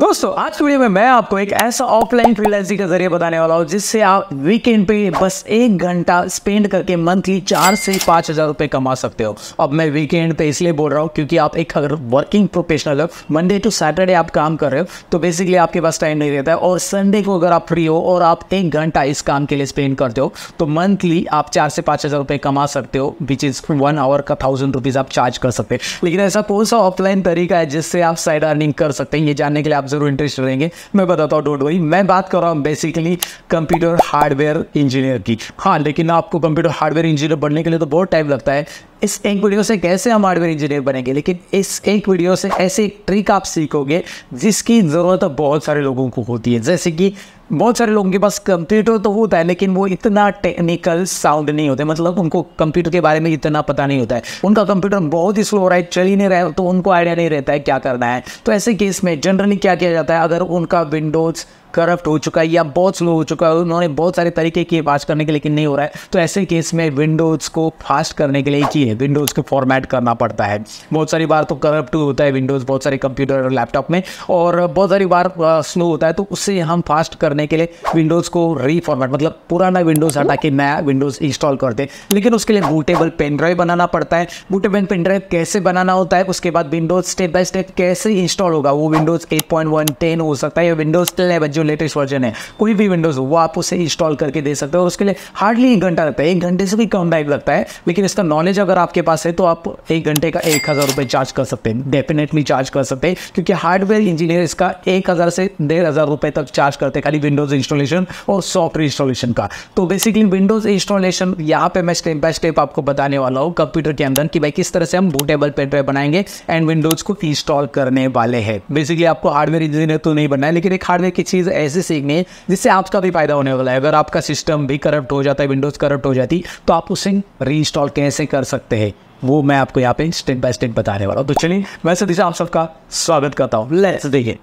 दोस्तों आज की वीडियो में मैं आपको एक ऐसा ऑफलाइन फ्रीलांसिंग का जरिए बताने वाला हूँ जिससे आप वीकेंड पे बस एक घंटा स्पेंड करके मंथली चार से पाँच हज़ार रुपये कमा सकते हो अब मैं वीकेंड पे इसलिए बोल रहा हूँ क्योंकि आप एक अगर वर्किंग प्रोफेशनल हो मंडे टू सैटरडे आप काम कर रहे हो तो बेसिकली आपके पास टाइम नहीं रहता है और संडे को अगर आप फ्री हो और आप एक घंटा इस काम के लिए स्पेंड करते हो तो मंथली आप चार से पाँच हज़ार रुपए कमा सकते हो विच इज़ वन आवर का थाउजेंड रुपीज़ आप चार्ज कर सकते हैं लेकिन ऐसा कौन सा ऑफलाइन तरीका है जिससे आप साइड अर्निंग कर सकते हैं ये जानने के लिए आप ज़रूर इंटरेस्ट रहेंगे मैं बताता हूँ डोंट वरी मैं बात कर रहा हूँ बेसिकली कंप्यूटर हार्डवेयर इंजीनियर की हाँ लेकिन आपको कंप्यूटर हार्डवेयर इंजीनियर बनने के लिए तो बहुत टाइम लगता है इस एक वीडियो से कैसे हम हार्डवेयर इंजीनियर बनेंगे लेकिन इस एक वीडियो से ऐसे एक ट्रिक आप सीखोगे जिसकी ज़रूरत बहुत सारे लोगों को होती है जैसे कि बहुत सारे लोगों के पास कंप्यूटर तो होता है लेकिन वो इतना टेक्निकल साउंड नहीं होते मतलब उनको कंप्यूटर के बारे में इतना पता नहीं होता है उनका कंप्यूटर बहुत ही स्लो रहा है चल ही नहीं रहा है तो उनको आइडिया नहीं रहता है क्या करना है तो ऐसे केस में जनरली क्या किया जाता है अगर उनका विंडोज़ करप्ट हो चुका है या बहुत स्लो हो चुका है उन्होंने बहुत सारे तरीके किए पास करने के लेकिन नहीं हो रहा है तो ऐसे केस में विंडोज़ को फास्ट करने के लिए चाहिए विंडोज़ को फॉर्मेट करना पड़ता है बहुत सारी बार तो करप्ट होता है विंडोज़ बहुत सारे कंप्यूटर और लैपटॉप में और बहुत सारी बार स्लो होता है तो उससे हम फास्ट करने के लिए विंडोज़ को रीफॉर्मेट मतलब पुराना विंडोज़ हटा के नया विंडोज़ इंस्टॉल कर हैं लेकिन उसके लिए बूटेबल पेन ड्राइव बनाना पड़ता है बूटेबल पेन ड्राइव कैसे बनाना होता है उसके बाद विंडोज़ स्टेप बाय स्टेप कैसे इंस्टॉल होगा वो Windows eight point one ten हो सकता है या विंडोज़ टेन है जो लेटेस्ट वर्जन है कोई भी विंडोज़ हो वो आप उसे इंस्टॉल करके दे सकते हो उसके लिए हार्डली एक घंटा लगता है एक घंटे से भी कम टाइम लगता है लेकिन इसका नॉलेज अगर आपके पास है तो आप एक घंटे का एक हज़ार रुपये चार्ज कर सकते हैं डेफिनेटली चार्ज कर सकते हैं क्योंकि हार्डवेयर इंजीनियर इसका एक हज़ार से डेढ़ हज़ार रुपये तक चार्ज करते हैं खाली विंडोज़ इंस्टॉलेशन और सॉफ्टवेयर इंस्टॉलेशन का तो बेसिकली विंडोज़ इंस्टॉलेशन यहाँ पे मैं स्टेप बाय स्टेप आपको बताने वाला हूँ कंप्यूटर के अंदर कि भाई किस तरह से हम बूटेबल पेन ड्राइव बनाएंगे एंड विंडोज़ को इंस्टॉल करने वाले हैं बेसिकली आपको हार्डवेयर इंजीनियर तो नहीं बनना है लेकिन एक हार्डवेयर की चीज़ ऐसे सीखने है जिससे आपका भी फायदा होने वाला है अगर आपका सिस्टम भी करप्ट हो जाता है विंडोज़ करप्ट हो जाती तो आप उसे रीइंस्टॉल कैसे कर सकते हैं वो मैं आपको यहाँ पे स्टेप बाय स्टेप बताने वाला हूँ तो चलिए वैसे दिशा आप सबका स्वागत करता हूँ लेट्स देखिए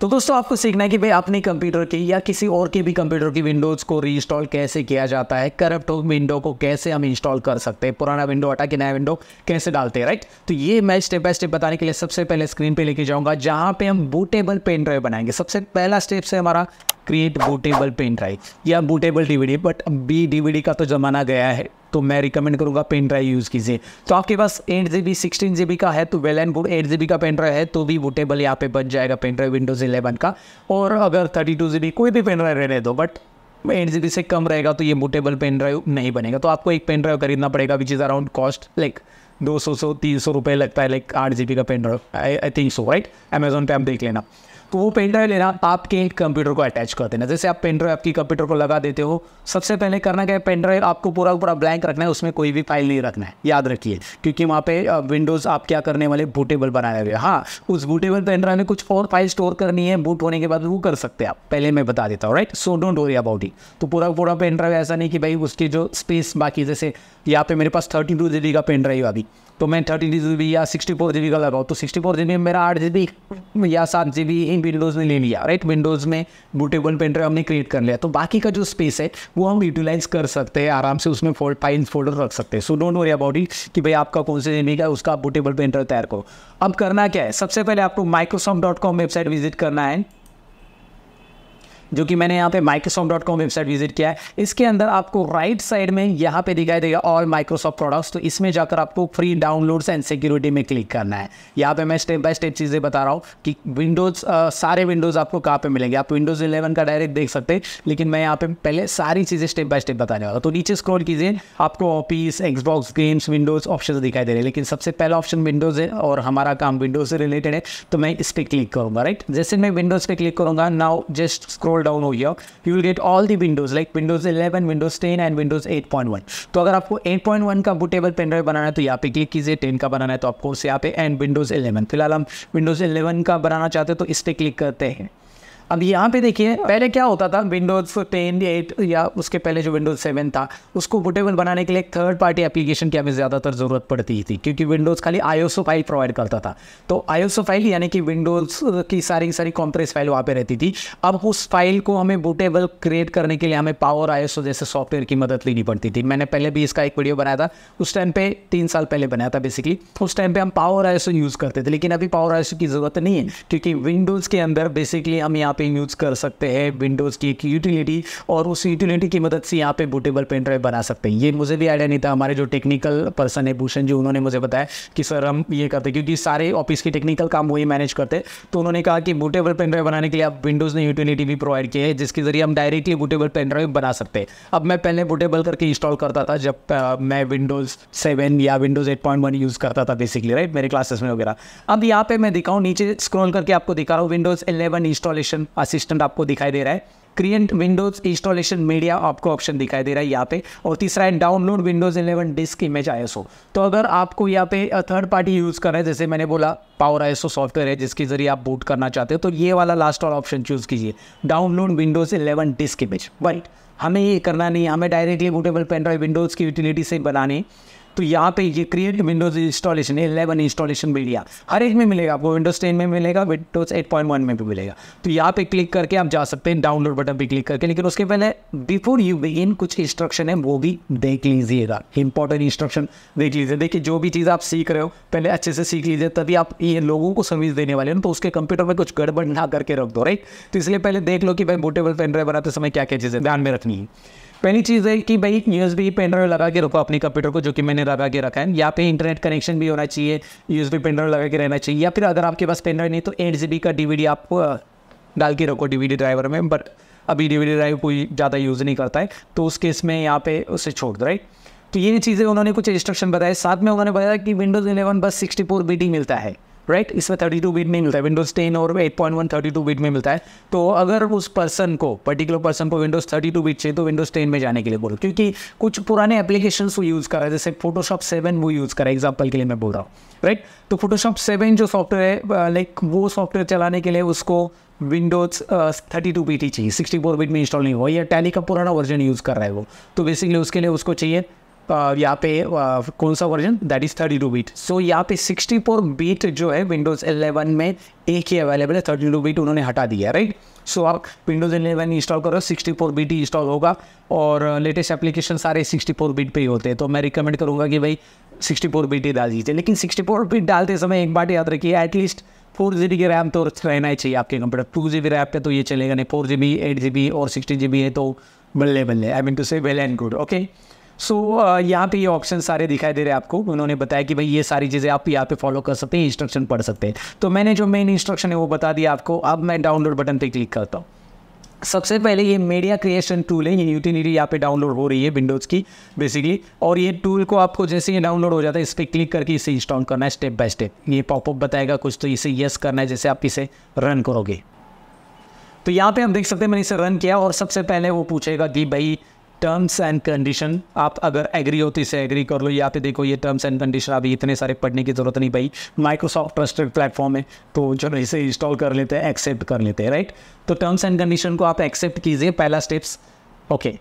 तो दोस्तों आपको सीखना है कि भाई अपने कंप्यूटर की या किसी और के भी कंप्यूटर की विंडोज़ को रीइंस्टॉल कैसे किया जाता है करप्ट विंडो को कैसे हम इंस्टॉल कर सकते हैं पुराना विंडो हटा के नया विंडो कैसे डालते हैं राइट तो ये मैं स्टेप बाय स्टेप बताने के लिए सबसे पहले स्क्रीन पे लेके जाऊंगा जहाँ पे हम बूटेबल पेन ड्राइव बनाएंगे सबसे पहला स्टेप है हमारा क्रिएट बूटेबल पेन ड्राइव या bootable DVD but B DVD का तो जमाना गया है तो मैं रिकमेंड करूँगा पेन ड्राइव यूज़ कीजिए तो आपके पास eight G B sixteen G B का है तो well and good eight G B का पेन ड्राइव है तो भी वोटेबल यहाँ पे बन जाएगा पेन ड्राइव विंडोज़ इलेवन का और अगर थर्टी टू जी बी कोई भी पेन ड्राइव रहने दो बट एट जी बी से कम रहेगा तो ये मोटेबल पेन ड्राइव नहीं बनेगा तो आपको एक पेन ड्राइव खरीदना पड़ेगा which is around cost like दो सौ सौ तीन सौ रुपये लगता है लाइक आठ जी बी का pen drive I think so right Amazon पे आप देख लेना तो वो पेन ड्राइव लेना तो आपके कंप्यूटर को अटैच कर देना जैसे आप पेन ड्राइव आपकी कंप्यूटर को लगा देते हो सबसे पहले करना क्या है पेन ड्राइव आपको पूरा पूरा ब्लैंक रखना है उसमें कोई भी फाइल नहीं रखना है याद रखिए क्योंकि वहाँ पे विंडोज़ आप क्या करने वाले बूटेबल बनाए हुए हाँ उस बूटेबल पेन ड्राइव में कुछ और फाइल स्टोर करनी है बूट होने के बाद वो कर सकते हैं आप पहले मैं बता देता हूँ right so don't worry about it तो पूरा पूरा पेन ड्राइव ऐसा नहीं कि भाई उसकी जो स्पेस बाकी जैसे यहाँ पे मेरे पास थर्टी टू जी का पेन ड्राइव अभी तो मैं थर्टी टू जी या सिक्सटी फोर जी बी का लगाऊँ तो सिक्सटी फोर जी बी मेरा आठ जी बी या सात जी बी इन विंडोज़ में ले लिया राइट विंडोज़ में बूटेबल पेंटर हमने क्रिएट कर लिया तो बाकी का जो स्पेस है वो हम यूटिलाइज़ कर सकते हैं आराम से उसमें फोल्ड फाइल्स फोल्डर रख सकते हैं so don't worry about it कि भाई आपका कौन से नहीं का उसका बुटेबल बूटेबल तैयार करो अब करना क्या है सबसे पहले आपको माइक्रोसॉफ्ट वेबसाइट विजिट करना है जो कि मैंने यहाँ पे Microsoft dot com website visit किया है इसके अंदर आपको राइट साइड में यहाँ पे दिखाई देगा ऑल माइक्रोसॉफ्ट प्रोडक्ट्स तो इसमें जाकर आपको फ्री डाउनलोड्स एंड सिक्योरिटी में क्लिक करना है यहाँ पे मैं स्टेप बाय स्टेप चीज़ें बता रहा हूँ कि विंडोज़ सारे विंडोज़ आपको कहाँ पर मिलेंगे आप विंडोज़ इलेवन का डायरेक्ट देख सकते हैं लेकिन मैं यहाँ पे पहले सारी चीज़ें स्टेप बाय स्टेप बताने वाला तो नीचे स्क्रॉल कीजिए आपको office Xbox games Windows option दिखाई दे रहे हैं लेकिन सबसे पहला ऑप्शन विंडोज़ है और हमारा काम विंडोज़ से रिलेटेड है तो मैं इस पर क्लिक करूँगा राइट जैसे मैं विंडोज़ पे क्लिक करूँगा नाउ जस्ट स्क्रोल डाउन हो गया you will get all the Windows like Windows 11 Windows 10 and Windows 8.1 तो अगर आपको 8.1 का बुटेबल पेन ड्राइव बनाना है तो यहाँ पे क्लिक कीजिए 10 का बनाना है तो आपको यहाँ पे एंड विंडोज़ 11 फिलहाल हम विंडोज़ 11 का बनाना चाहते हैं तो इस पर क्लिक करते हैं अब यहाँ पे देखिए पहले क्या होता था विंडोज़ टेन एट या उसके पहले जो विंडोज़ सेवन था उसको बुटेबल बनाने के लिए एक थर्ड पार्टी एप्लीकेशन की हमें ज़्यादातर ज़रूरत पड़ती थी क्योंकि विंडोज़ खाली आईओसो फाइल प्रोवाइड करता था तो आईओसो फाइल यानी कि विंडोज़ की सारी सारी कॉम्प्रेस फाइल वहाँ पर रहती थी अब उस फाइल को हमें बुटेबल क्रिएट करने के लिए हमें पावर आईओसो जैसे सॉफ्टवेयर की मदद लेनी पड़ती थी मैंने पहले भी इसका एक वीडियो बनाया था उस टाइम पे तीन साल पहले बनाया था बेसिकली उस टाइम पे हम पावर आईओसो यूज़ करते थे लेकिन अभी पावर आईओसो की ज़रूरत नहीं है क्योंकि विंडोज़ के अंदर बेसिकली हम यहाँ यहाँ पे यूज़ कर सकते हैं विंडोज़ की एक यूटिलिटी और उस यूटिलिटी की मदद से यहाँ पे बुटेबल पेन ड्राइव बना सकते हैं ये मुझे भी आइडिया नहीं था हमारे जो टेक्निकल पर्सन है भूषण जी उन्होंने मुझे बताया कि सर हम ये करते क्योंकि सारे ऑफिस के टेक्निकल काम वही मैनेज करते तो उन्होंने कहा कि बुटेबल पेन ड्राइव बनाने के लिए आप विंडोज़ ने यूटिलिटी भी प्रोवाइड किया है जिसके ज़रिए हम डायरेक्टली बुटेबल पेन ड्राइव बना सकते हैं अब मैं पहले बुटेबल करके इंस्टॉल करता था जब मैं विंडोज़ सेवन या Windows eight point one use करता था बेसिकली राइट मेरे क्लासेस में वगैरह अब यहाँ पर मैं दिखाऊँ नीचे स्क्रॉल करके आपको दिखा रहा हूँ विंडोज़ इलेवन इंस्टॉलेशन असिस्टेंट आपको दिखाई दे रहा है क्रिएट विंडोज इंस्टॉलेशन मीडिया आपको ऑप्शन दिखाई दे रहा है यहाँ पे और तीसरा है download Windows 11 disk image I S तो अगर आपको यहाँ पे थर्ड पार्टी यूज़ कर रहे हैं जैसे मैंने बोला पावर आई सॉफ्टवेयर है जिसके जरिए आप बूट करना चाहते हो तो ये वाला लास्ट वाला ऑप्शन चूज़ कीजिए download Windows 11 disk image right हमें ये करना नहीं हमें डायरेक्टली बूटेबल पेन विंडोज़ की यूटिलिटी से बनाने तो यहाँ पे ये create Windows installation eleven installation भी लिया हर एक में मिलेगा आपको विंडोज टेन में मिलेगा विंडोज एट पॉइंट वन में भी मिलेगा तो यहाँ पे क्लिक करके आप जा सकते हैं डाउनलोड बटन पे क्लिक करके लेकिन उसके पहले बिफोर यू बिगिन कुछ इंस्ट्रक्शन है वो भी देख लीजिएगा इंपॉर्टेंट इंस्ट्रक्शन देख लीजिए देखिए जो भी चीज़ आप सीख रहे हो पहले अच्छे से सीख लीजिए तभी आप ये लोगों को समझ देने वाले हो तो उसके कंप्यूटर में कुछ गड़बड़ ना करके रख दो राइट तो इसलिए पहले देख लो कि भाई बोटेबल पेन ड्राइव बनाते समय क्या क्या चीज़ें ध्यान में रखनी है पहली चीज़ है कि भाई U S B pen drive लगा के रखो अपनी कंप्यूटर को जो कि मैंने लगा के रखा है यहाँ पे इंटरनेट कनेक्शन भी होना चाहिए U S B pen drive लगा के रहना चाहिए या फिर अगर आपके पास पेन ड्राइव नहीं तो एट जी बी का डी वी डी आपको डाल के रखो डी वी डी ड्राइवर में बट अभी डी वी डी ड्राइव कोई ज़्यादा यूज़ नहीं करता है तो उस केस में यहाँ पे उसे छोड़ दो राइट तो ये चीज़ें उन्होंने कुछ इंस्ट्रक्शन बताए साथ में उन्होंने बताया कि विंडोज़ इलेवन बस सिक्सटी बी डी मिलता है राइट right? इसमें टू बीट नहीं मिलता है विंडोज़ टेन और eight point one thirty two bit में मिलता है तो अगर उस पर्सन को पर्टिकुलर पर्सन को विंडोज़ थर्टी टू बीट चाहिए तो विंडोज़ टेन में जाने के लिए बोलो क्योंकि कुछ पुराने एप्लीकेशन वो यूज़ कर रहे हैं जैसे फोटोशॉप सेवन वो यूज़ करा एग्जाम्पल के लिए मैं बोल रहा हूँ राइट right? तो फोटोशॉप सेवन जो सॉफ्टवेयर है लाइक uh, वो सॉफ्टवेयर चलाने के लिए उसको विंडोज थर्टी टू बीट ही चाहिए सिक्सटी फोर बीट में इंस्टॉल नहीं हुआ या टैली का पुराना वर्जन यूज़ कर रहा है वो तो बेसिकली उसके लिए उसको चाहिए यहाँ पे कौन सा version that is thirty two bit so यहाँ पे सिक्सटी फोर बीट जो है विंडोज़ एलेवन में एक ही अवेलेबल है थर्टी टू बीट उन्होंने हटा दिया राइट सो so, आप विंडोज़ एलेवन इंस्टॉल करो सिक्सटी फोर बीट ही इंस्टॉल होगा और लेटेस्ट एप्लीकेशन सारे सिक्सटी फोर बीट पे ही होते हैं तो मैं रिकमेंड करूँगा कि भाई सिक्सटी फोर बीट ही डाल दीजिए लेकिन सिक्सटी फोर बीट डालते समय एक बात याद रखिए एटलीस्ट फोर जी बी की रैम तो रहना ही चाहिए आपके computer two G B RAM पे तो ये चलेगा नहीं four G B eight G B और सिक्सटी जी बी है तो बल्ले बल्ले आई मीन टू से well and good okay so so, uh, यहाँ पे ये ऑप्शन सारे दिखाई दे रहे हैं आपको उन्होंने बताया कि भाई ये सारी चीज़ें आप यहाँ पे फॉलो कर सकते हैं इंस्ट्रक्शन पढ़ सकते हैं तो मैंने जो मेन इंस्ट्रक्शन है वो बता दिया आपको अब मैं डाउनलोड बटन पे क्लिक करता हूँ सबसे पहले ये मीडिया क्रिएशन टूल है ये यूटिलिटी यहाँ पे डाउनलोड हो रही है विंडोज़ की बेसिकली और ये टूल को आपको जैसे ही डाउनलोड हो जाता है इस पर क्लिक करके इसे इंस्टॉल करना है स्टेप बाय स्टेप ये पॉपअप बताएगा कुछ तो इसे यस करना है जैसे आप इसे रन करोगे तो यहाँ पे हम देख सकते हैं मैंने इसे रन किया और सबसे पहले वो पूछेगा कि भाई टर्म्स एंड कंडीशन आप अगर एग्री तो इसे एग्री कर लो या पे देखो ये टर्म्स एंड कंडीशन अभी इतने सारे पढ़ने की ज़रूरत नहीं भाई माइक्रोसॉफ्ट ट्रस्टेड प्लेटफॉर्म है तो चलो इसे इंस्टॉल कर लेते हैं एक्सेप्ट कर लेते हैं राइट तो टर्म्स एंड कंडीशन को आप एक्सेप्ट कीजिए पहला steps okay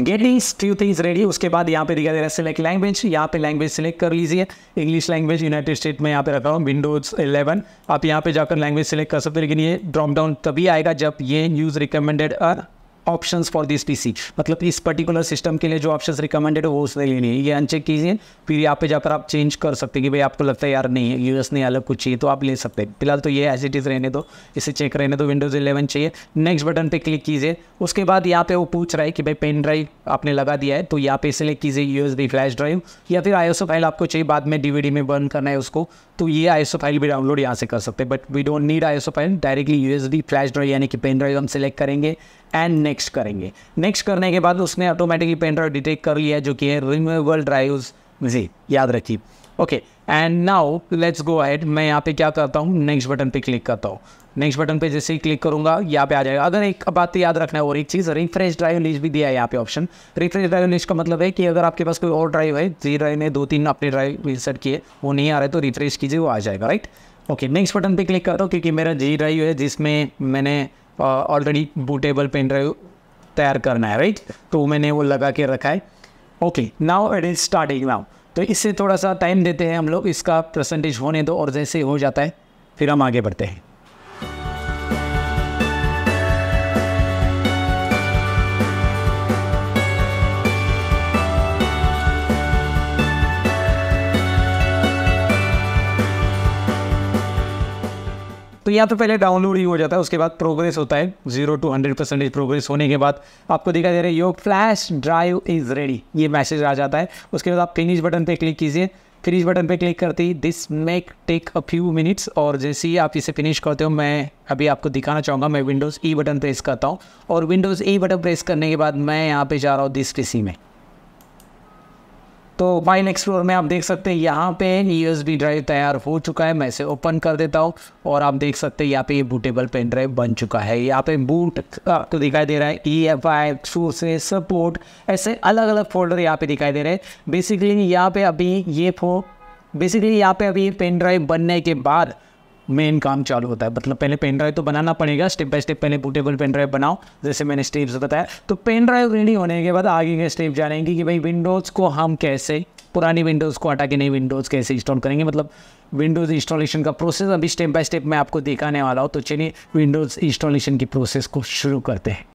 getting few things ready उसके बाद यहाँ पे दिखा दे रहा है सिलेक्ट लैंग्वेज यहाँ पे लैंग्वेज सिलेक्ट कर लीजिए इंग्लिश लैंग्वेज यूनाइटेड स्टेट में यहाँ पे रखा हूँ विंडोज इलेवन आप यहाँ पे जाकर लैंग्वेज सिलेक्ट कर सकते हैं लेकिन ये ड्रॉप डाउन तभी आएगा जब ये use recommended are options for this PC मतलब इस पर्टिकुलर सिस्टम के लिए जो ऑप्शंस रिकमेंडेड है वो उसने लेने ये अनचेक कीजिए फिर यहाँ पे जाकर आप चेंज कर सकते हैं कि भाई आपको लगता है यार नहीं है यूएस नहीं अलग कुछ चाहिए तो आप ले सकते हैं फिलहाल तो ये एज इट इज़ रहने दो इसे चेक रहने दो विंडोज़ इलेवन चाहिए नेक्स्ट बटन पर क्लिक कीजिए उसके बाद यहाँ पर वो पूछ रहा है कि भाई पेन ड्राइव आपने लगा दिया है तो यहाँ पे सिलेक्ट कीजिए यू फ्लैश ड्राइव या फिर आई फाइल आपको चाहिए बाद में डी में बर्न करना है उसको तो ये आई फाइल भी डाउनलोड यहाँ से कर सकते हैं but we don't need I file directly U flash drive यानी कि पेन ड्राइव हम सिलेक्ट करेंगे एंड नेक्स्ट करेंगे नेक्स्ट करने के बाद उसने ऑटोमेटिकली पेन ड्राइव डिटेक्ट कर लिया जो कि है रिमूवेबल ड्राइव्स जी याद रखिए okay and now let's go ahead मैं यहाँ पे क्या करता हूँ नेक्स्ट बटन पे क्लिक करता हूँ नेक्स्ट बटन पे जैसे ही क्लिक करूंगा यहाँ पे आ जाएगा अगर एक बात याद रखना है और एक चीज़ रिफ्रेश ड्राइव लिस्ट भी दिया है यहाँ पे ऑप्शन रिफ्रेश ड्राइव लिस्ट का मतलब है कि अगर आपके पास कोई और ड्राइव है जी ड्राइव ने दो तीन अपने ड्राइव इंसर्ट किए वो नहीं आ रहे तो रिफ्रेश कीजिए वो आ जाएगा राइट ओके नेक्स्ट बटन पर क्लिक करता हूँ क्योंकि मेरा जी ड्राइव है जिसमें मैंने ऑलरेडी बूटेबल पेन ड्राइव तैयार करना है राइट तो मैंने वो लगा के रखा है okay now it is starting now तो इससे थोड़ा सा टाइम देते हैं हम लोग इसका परसेंटेज होने दो और जैसे हो जाता है फिर हम आगे बढ़ते हैं तो या तो पहले डाउनलोड ही हो जाता है उसके बाद प्रोग्रेस होता है zero two hundred percentage progress होने के बाद आपको दिखाई दे रहा है your flash drive is ready ये मैसेज आ जाता है उसके बाद आप फिनिश बटन पर क्लिक कीजिए फिनिश बटन पे क्लिक करते ही this make take a few minutes और जैसे ही आप इसे फिनिश करते हो मैं अभी आपको दिखाना चाहूँगा मैं विंडोज़ ई बटन प्रेस करता हूँ और विंडोज़ ई बटन प्रेस करने के बाद मैं यहाँ पे जा रहा हूँ दिस पीसी में तो माइन एक्सप्लोर में आप देख सकते हैं यहाँ पे यूएसबी ड्राइव तैयार हो चुका है मैं इसे ओपन कर देता हूँ और आप देख सकते हैं यहाँ पे ये बूटेबल पेन ड्राइव बन चुका है यहाँ पे बूट तो दिखाई दे रहा है E F I sources support ऐसे अलग अलग फोल्डर यहाँ पे दिखाई दे रहे हैं बेसिकली यहाँ पे अभी ये फो बेसिकली यहाँ पे अभी पेन ड्राइव बनने के बाद मेन काम चालू होता है मतलब पहले पेन ड्राइव तो बनाना पड़ेगा स्टेप बाय स्टेप पहले बूटेबल पेन ड्राइव बनाओ जैसे मैंने स्टेप्स बताया तो पेन ड्राइव रेडी होने के बाद आगे के स्टेप जानेंगे कि भाई विंडोज़ को हम कैसे पुरानी विंडोज़ को हटा के नई विंडोज़ कैसे इंस्टॉल करेंगे मतलब विंडोज़ इंस्टॉलेशन का प्रोसेस अभी स्टेप बाय स्टेप मैं आपको दिखाने वाला हूँ तो चलिए विंडोज़ इंस्टॉलेशन की प्रोसेस को शुरू करते हैं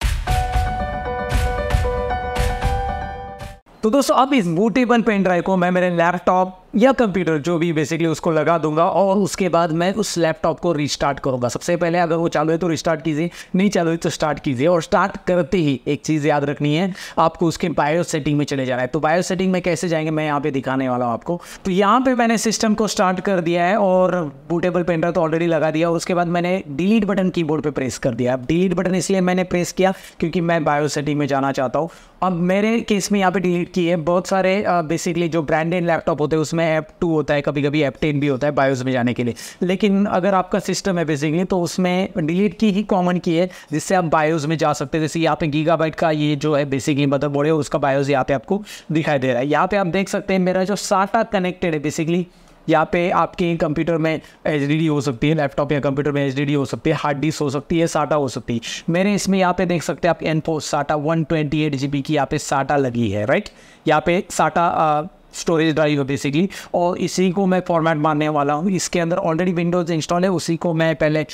तो दोस्तों अब इस बूटेबल पेन ड्राइव को मैं मेरे लैपटॉप या कंप्यूटर जो भी बेसिकली उसको लगा दूंगा और उसके बाद मैं उस लैपटॉप को रिस्टार्ट करूंगा सबसे पहले अगर वो चालू है तो रिस्टार्ट कीजिए नहीं चालू है तो स्टार्ट कीजिए और स्टार्ट करते ही एक चीज़ याद रखनी है आपको उसके बायो सेटिंग में चले जाना है तो बायो सेटिंग में कैसे जाएंगे मैं यहाँ पे दिखाने वाला हूँ आपको तो यहाँ पर मैंने सिस्टम को स्टार्ट कर दिया है और बूटेबल पेंटर तो ऑलरेडी लगा दिया उसके बाद मैंने डिलीट बटन की पर प्रेस कर दिया अब डिलीट बटन इसलिए मैंने प्रेस किया क्योंकि मैं बायो सेटिंग में जाना चाहता हूँ अब मेरे केस में यहाँ पे डिलीट की है बहुत सारे बेसिकली जो ब्रांडेड लैपटॉप होते हैं उसमें उसमें ऐप टू होता है कभी कभी ऐप टेन भी होता है बायोस में जाने के लिए लेकिन अगर आपका सिस्टम है बेसिकली तो उसमें डिलीट की ही कॉमन की है जिससे आप बायोस में जा सकते हैं जैसे यहाँ पे गीगाबाइट का ये जो है बेसिकली मतलब बोर्ड है उसका बायोज यहाँ पे आपको दिखाई दे रहा है यहाँ पे आप देख सकते हैं मेरा जो साटा कनेक्टेड है बेसिकली यहाँ पे आपके कंप्यूटर में एच हो सकती है लैपटॉप या कंप्यूटर में एच हो सकती है हार्ड डिस्क हो सकती है साटा हो सकती है मेरे इसमें यहाँ पे देख सकते हैं आप एनफो SATA one twenty eight G B की यहाँ पे साटा लगी है राइट यहाँ पे साटा स्टोरेज ड्राइव है बेसिकली और इसी को मैं फॉर्मेट मारने वाला हूँ इसके अंदर ऑलरेडी विंडोज़ इंस्टॉल है उसी को मैं पहले आ,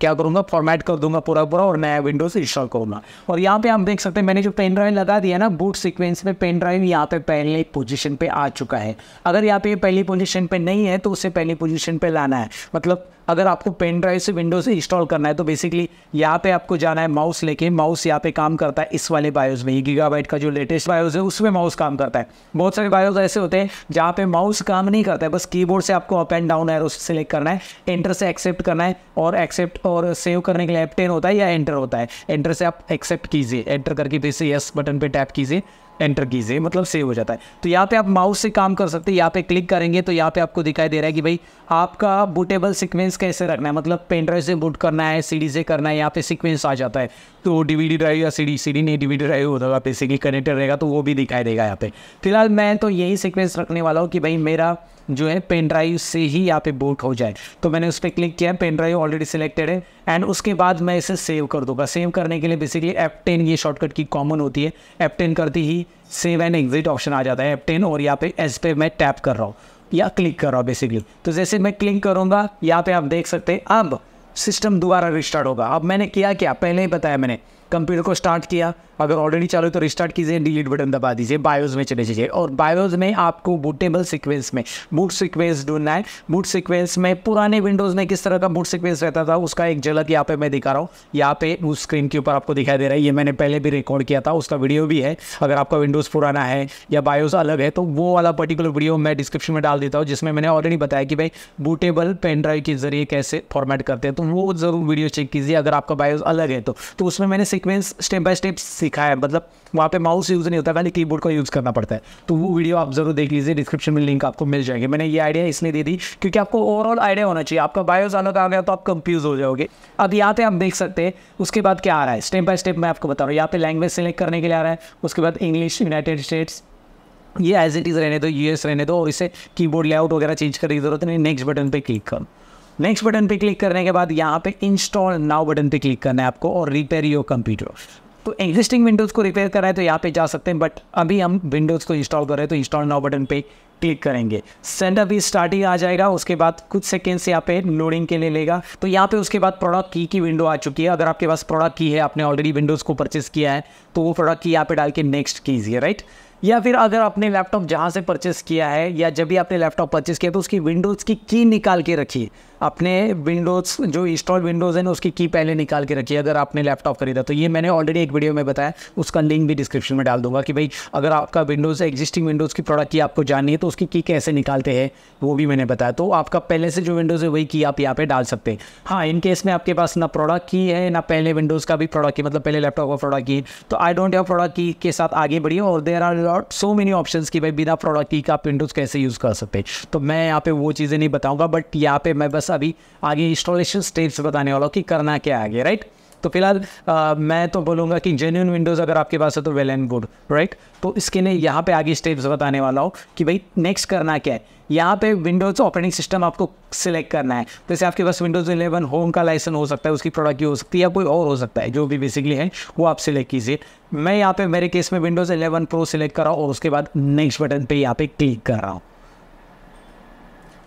क्या करूँगा फॉर्मेट कर दूंगा पूरा पूरा और नया विंडोज़ इंस्टॉल करूँगा और यहाँ पे हम देख सकते हैं मैंने जो पेन ड्राइव लगा दिया ना बूट सिक्वेंस में पेन ड्राइव यहाँ पे पहले पोजिशन पर आ चुका है अगर यहाँ पे पहली पोजिशन पर नहीं है तो उसे पहली पोजिशन पर लाना है मतलब अगर आपको पेन ड्राइव से विंडो से इंस्टॉल करना है तो बेसिकली यहाँ पे आपको जाना है माउस लेके माउस यहाँ पे काम करता है इस वाले बायोस में ही गीगाबाइट का जो लेटेस्ट बायोस है उसमें माउस काम करता है बहुत सारे बायोस ऐसे होते हैं जहाँ पे माउस काम नहीं करता है बस कीबोर्ड से आपको up and down arrow select करना है एंटर से एक्सेप्ट करना है और एक्सेप्ट और सेव करने के लिए एप टेन होता है या एंटर होता है एंटर से आप एक्सेप्ट कीजिए एंटर करके फिर से यस बटन पर टैप कीजिए एंटर कीजिए मतलब सेव हो जाता है तो यहाँ पे आप माउस से काम कर सकते हैं यहाँ पे क्लिक करेंगे तो यहाँ पे आपको दिखाई दे रहा है कि भाई आपका बुटेबल सीक्वेंस कैसे रखना है मतलब पेन ड्राइव से बुट करना है सी से करना है यहाँ पे सीक्वेंस आ जाता है तो डीवीडी ड्राइव या सी डी सी डी नहीं डीवीडी ड्राइव होगा बेसिकली कनेक्टेड रहेगा तो वो भी दिखाई देगा यहाँ पे फिलहाल मैं तो यही सिक्वेंस रखने वाला हूँ कि भाई मेरा जो है पेन ड्राइव से ही यहाँ पे बूट हो जाए तो मैंने उस पर क्लिक किया पेन ड्राइव ऑलरेडी सिलेक्टेड है एंड उसके बाद मैं इसे सेव कर दूंगा सेव करने के लिए बेसिकली एप टेन ये शॉर्टकट की कॉमन होती है एप टेन करते ही सेव एंड एग्जिट ऑप्शन आ जाता है एपटेन और यहाँ पे एस पे मैं टैप कर रहा हूँ या क्लिक कर रहा हूँ बेसिकली तो जैसे मैं क्लिक करूँगा यहाँ पे आप देख सकते हैं अब सिस्टम दोबारा रिस्टार्ट होगा अब मैंने किया क्या पहले ही बताया मैंने कंप्यूटर को स्टार्ट किया अगर ऑलरेडी चालू तो रिस्टार्ट कीजिए डिलीट बटन दबा दीजिए बायोज में चले जाइए और बायोज में आपको बूटेबल सीक्वेंस में बूट सीक्वेंस ढूंढना है बूट सीक्वेंस में पुराने विंडोज़ में किस तरह का बूट सीक्वेंस रहता था उसका एक झलक यहाँ पे मैं दिखा रहा हूँ यहाँ पे उस स्क्रीन के ऊपर आपको दिखाई दे रहा है ये मैंने पहले भी रिकॉर्ड किया था उसका वीडियो भी है अगर आपका विंडोज़ पुराना है या बायोज अलग है तो वो वाला पर्टिकुलर वीडियो मैं डिस्क्रिप्शन में डाल देता हूँ जिसमें मैंने ऑलरेडी बताया कि भाई बूटेबल पेन ड्राइव के जरिए कैसे फॉर्मेट करते हैं तो वो जरूर वीडियो चेक कीजिए अगर आपका बायोज अलग है तो, तो उसमें मैंने सीक्वेंस स्टेप बाय स्टेप सीखा है मतलब वहाँ पे माउस यूज़ नहीं होता खाली कीबोर्ड का यूज़ करना पड़ता है तो वो वीडियो आप ज़रूर देख लीजिए डिस्क्रिप्शन में लिंक आपको मिल जाएगी मैंने ये आइडिया इसलिए दे दी क्योंकि आपको ओवरऑल आइडिया होना चाहिए आपका बायोस अलग आ गया तो आप कंफ्यूज हो जाओगे अब यहाँ पे आप देख सकते हैं उसके बाद क्या आ रहा है स्टेप बाय स्टेप मैं आपको बता रहा हूँ यहाँ पे लैंग्वेज सेलेक्ट करने के लिए आ रहा है उसके बाद इंग्लिश यूनाइटेड स्टेट्स ये एज इट इज़ रहने दो यूएस रहने दो और इसे कीबोर्ड लेआउट वगैरह चेंज करने की जरूरत नहीं नेक्स्ट बटन पर क्लिक करूँ नेक्स्ट बटन पे क्लिक करने के बाद यहाँ पे इंस्टॉल नाउ बटन पे क्लिक करना है आपको और रिपेयर योर कंप्यूटर तो एग्जिस्टिंग विंडोज़ को रिपेयर कराए तो यहाँ पे जा सकते हैं बट अभी हम विंडोज़ को इंस्टॉल कर रहे हैं तो इंस्टॉल नाउ बटन पे क्लिक करेंगे सेंडअप भी स्टार्टिंग आ जाएगा उसके बाद कुछ सेकेंड्स यहाँ पे लोडिंग के लिए लेगा तो यहाँ पे उसके बाद प्रोडक्ट की की विंडो आ चुकी है अगर आपके पास प्रोडक्ट की है आपने ऑलरेडी विंडोज़ को परचेस किया है तो वो प्रोडक्ट की यहाँ पे डाल के नेक्स्ट कीजिए राइट या फिर अगर आपने लैपटॉप जहाँ से परचेस किया है या जब भी आपने लैपटॉप परचेस किया तो उसकी विंडोज़ की की निकाल के रखिए अपने विंडोज़ जो इंस्टॉल विंडोज़ है ना उसकी की पहले निकाल के रखिए अगर आपने लैपटॉप खरीदा तो ये मैंने ऑलरेडी एक वीडियो में बताया उसका लिंक भी डिस्क्रिप्शन में डाल दूंगा कि भाई अगर आपका विंडोज़ एग्जिस्टिंग विंडोज़ की प्रोडक्ट की आपको जाननी है तो उसकी की कैसे निकालते हैं वो भी मैंने बताया तो आपका पहले से जो विंडोज़ है वही की आप यहाँ पर डाल सकते हैं हाँ इन केस में आपके पास ना प्रोडक्ट की है ना पहले विंडोज़ का भी प्रोडक्ट की मतलब पहले लैपटॉप का प्रोडक्ट की तो आई डोंट हैव प्रोडक्ट की के साथ आगे बढ़िए और there are lot so many option की भाई बिना प्रोडक्ट की का आप विंडोज़ कैसे यूज़ कर सकते तो मैं यहाँ पे वो चीज़ें नहीं बताऊँगा बट यहाँ पे मैं बस सा भी आगे इंस्टॉलेशन स्टेप्स बताने वाला हूँ कि करना क्या आगे राइट तो फिलहाल मैं तो बोलूँगा कि जेन्यून विंडोज़ अगर आपके पास है तो वेल एंड गुड राइट तो इसके लिए यहाँ पे आगे स्टेप्स बताने वाला हूँ कि भाई नेक्स्ट करना क्या है यहाँ पे विंडोज़ ऑपरेटिंग सिस्टम आपको सिलेक्ट करना है जैसे आपके पास विंडोज़ 11 होम का लाइसेंस हो सकता है उसकी प्रोडक्ट की हो सकती है या कोई और हो सकता है जो भी बेसिकली है वो आप सिलेक्ट कीजिए मैं यहाँ पे मेरे केस में विंडोज़ 11 प्रो सिलेक्ट कर रहा हूँ और उसके बाद नेक्स्ट बटन पे यहाँ पे क्लिक कर रहा हूँ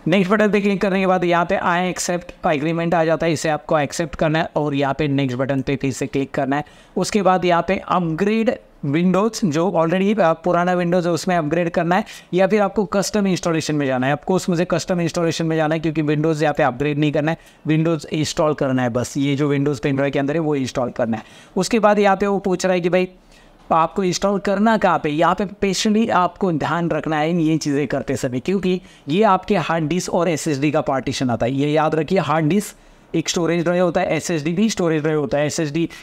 नेक्स्ट बटन पे क्लिक करने के बाद यहाँ पे आए एक्सेप्ट एग्रीमेंट आ जाता है इसे आपको एक्सेप्ट करना है और यहाँ पे नेक्स्ट बटन पे फिर से क्लिक करना है उसके बाद यहाँ पे अपग्रेड विंडोज़ जो ऑलरेडी पुराना विंडोज़ है उसमें अपग्रेड करना है या फिर आपको कस्टम इंस्टॉलेशन में जाना है आपको मुझे कस्टम इंस्टॉलेशन में जाना है क्योंकि विंडोज़ यहाँ पे अपग्रेड नहीं करना है विंडोज़ इंस्टॉल करना है बस ये जो विंडोज़ पेन ड्राइव के अंदर है वो इंस्टॉल करना है उसके बाद यहाँ पे वो पूछ रहा है कि भाई आपको इंस्टॉल करना कहाँ पे यहाँ पे पेशेंटली आपको ध्यान रखना है ये चीज़ें करते समय क्योंकि ये आपके हार्ड डिस्क और एस का पार्टीशन आता है ये याद रखिए हार्ड डिस्क एक स्टोरेज ड्राइव होता है एस भी स्टोरेज ड्राइव होता है एस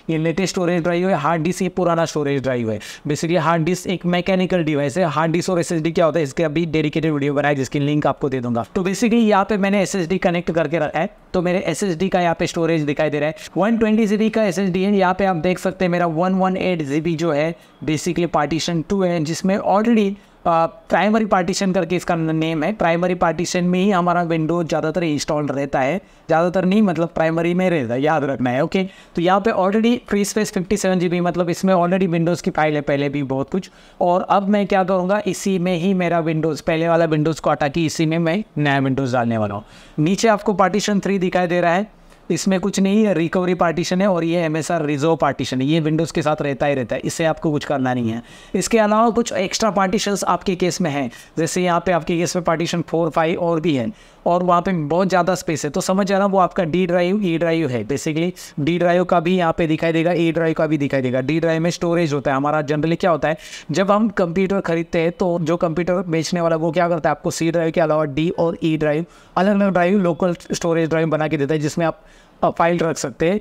ये लेटेस्ट स्टोरेज ड्राइव है हार्ड डिस्क ये पुराना स्टोरेज ड्राइव है बेसिकली हार्ड डिस्क एक मैकेनिकल डिवाइस है हार्ड डिस्क और एस क्या होता है इसके अभी डेडिकेटेड वीडियो बनाया जिसकी लिंक आपको दे दूंगा तो बेसिकली यहाँ पे मैंने एस कनेक्ट करके रखा है तो मेरे एस का यहाँ पे स्टोरेज दिखाई दे रहा है वन ट्वेंटी का एस है यहाँ पे आप देख सकते हैं मेरा वन वन एट जो है बेसिकली पार्टीशन टू है जिसमें ऑलरेडी प्राइमरी पार्टीशन करके इसका नेम है प्राइमरी पार्टीशन में ही हमारा विंडो ज़्यादातर इंस्टॉल रहता है ज़्यादातर नहीं मतलब प्राइमरी में रहता है याद रखना है ओके तो यहाँ पे already free space fifty seven G B मतलब इसमें ऑलरेडी विंडोज़ की फाइल है पहले भी बहुत कुछ और अब मैं क्या करूँगा इसी में ही मेरा विंडोज़ पहले वाला विंडोज़ को हटा के इसी में मैं नया विंडोज़ डालने वाला हूँ नीचे आपको पार्टीशन थ्री दिखाई दे रहा है इसमें कुछ नहीं है रिकवरी पार्टीशन है और ये M S R reserve partition है ये विंडोज़ के साथ रहता ही रहता है इससे आपको कुछ करना नहीं है इसके अलावा कुछ एक्स्ट्रा पार्टीशन आपके केस में हैं जैसे यहाँ पे आपके केस में पार्टीशन फोर फाइव और भी है और वहाँ पे बहुत ज़्यादा स्पेस है तो समझ आ रहा वो आपका डी ड्राइव ई ड्राइव है बेसिकली डी ड्राइव का भी यहाँ पे दिखाई देगा ई e ड्राइव का भी दिखाई देगा डी ड्राइव में स्टोरेज होता है हमारा जनरली क्या होता है जब हम कंप्यूटर खरीदते हैं तो जो कंप्यूटर बेचने वाला वो क्या करता है आपको सी ड्राइव के अलावा डी और ई ड्राइव अलग अलग ड्राइव लोकल स्टोरेज ड्राइव बना के देता है जिसमें आप फाइल रख सकते हैं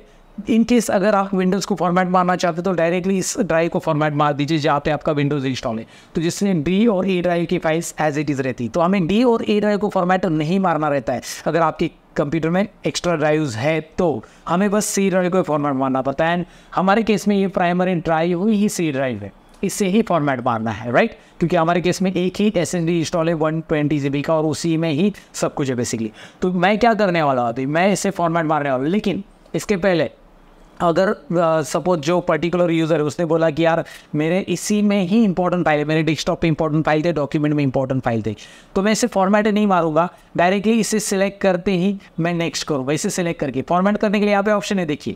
इन केस अगर आप विंडोज़ को फॉर्मेट मारना चाहते हो तो डायरेक्टली इस ड्राइव को फॉर्मेट मार दीजिए जहाँ पे आपका विंडोज़ इंस्टॉल है तो जिसने डी और ए ड्राइव की फाइल्स एज इट इज़ रहती तो हमें डी और ए ड्राइव को फॉर्मेट नहीं मारना रहता है अगर आपकी कंप्यूटर में एक्स्ट्रा ड्राइव्स है तो हमें बस सी ड्राइव को फॉर्मेट मारना पड़ता है एंड हमारे केस में ये प्राइमरी ड्राइव ही सी ड्राइव है इससे ही फॉर्मेट मारना है राइट क्योंकि हमारे केस में एक ही एस एन डी इंस्टॉल है वन ट्वेंटी जी बी का और उसी में ही सब कुछ है बेसिकली तो मैं क्या करने वाला हूँ मैं इसे फॉर्मेट मारने वाला हूँ लेकिन इसके पहले अगर सपोज जो पर्टिकुलर यूज़र है उसने बोला कि यार मेरे इसी में ही इंपॉर्टेंट फाइल है मेरे डेस्कटॉप पे इंपॉर्टेंट फाइल थे डॉक्यूमेंट में इंपॉर्टेंट फाइल थे तो मैं इसे फॉर्मेट नहीं मारूंगा डायरेक्टली इसे सिलेक्ट करते ही मैं नेक्स्ट करूँ इसे सिलेक्ट करके फॉर्मेट करने के लिए यहाँ पे ऑप्शन है देखिए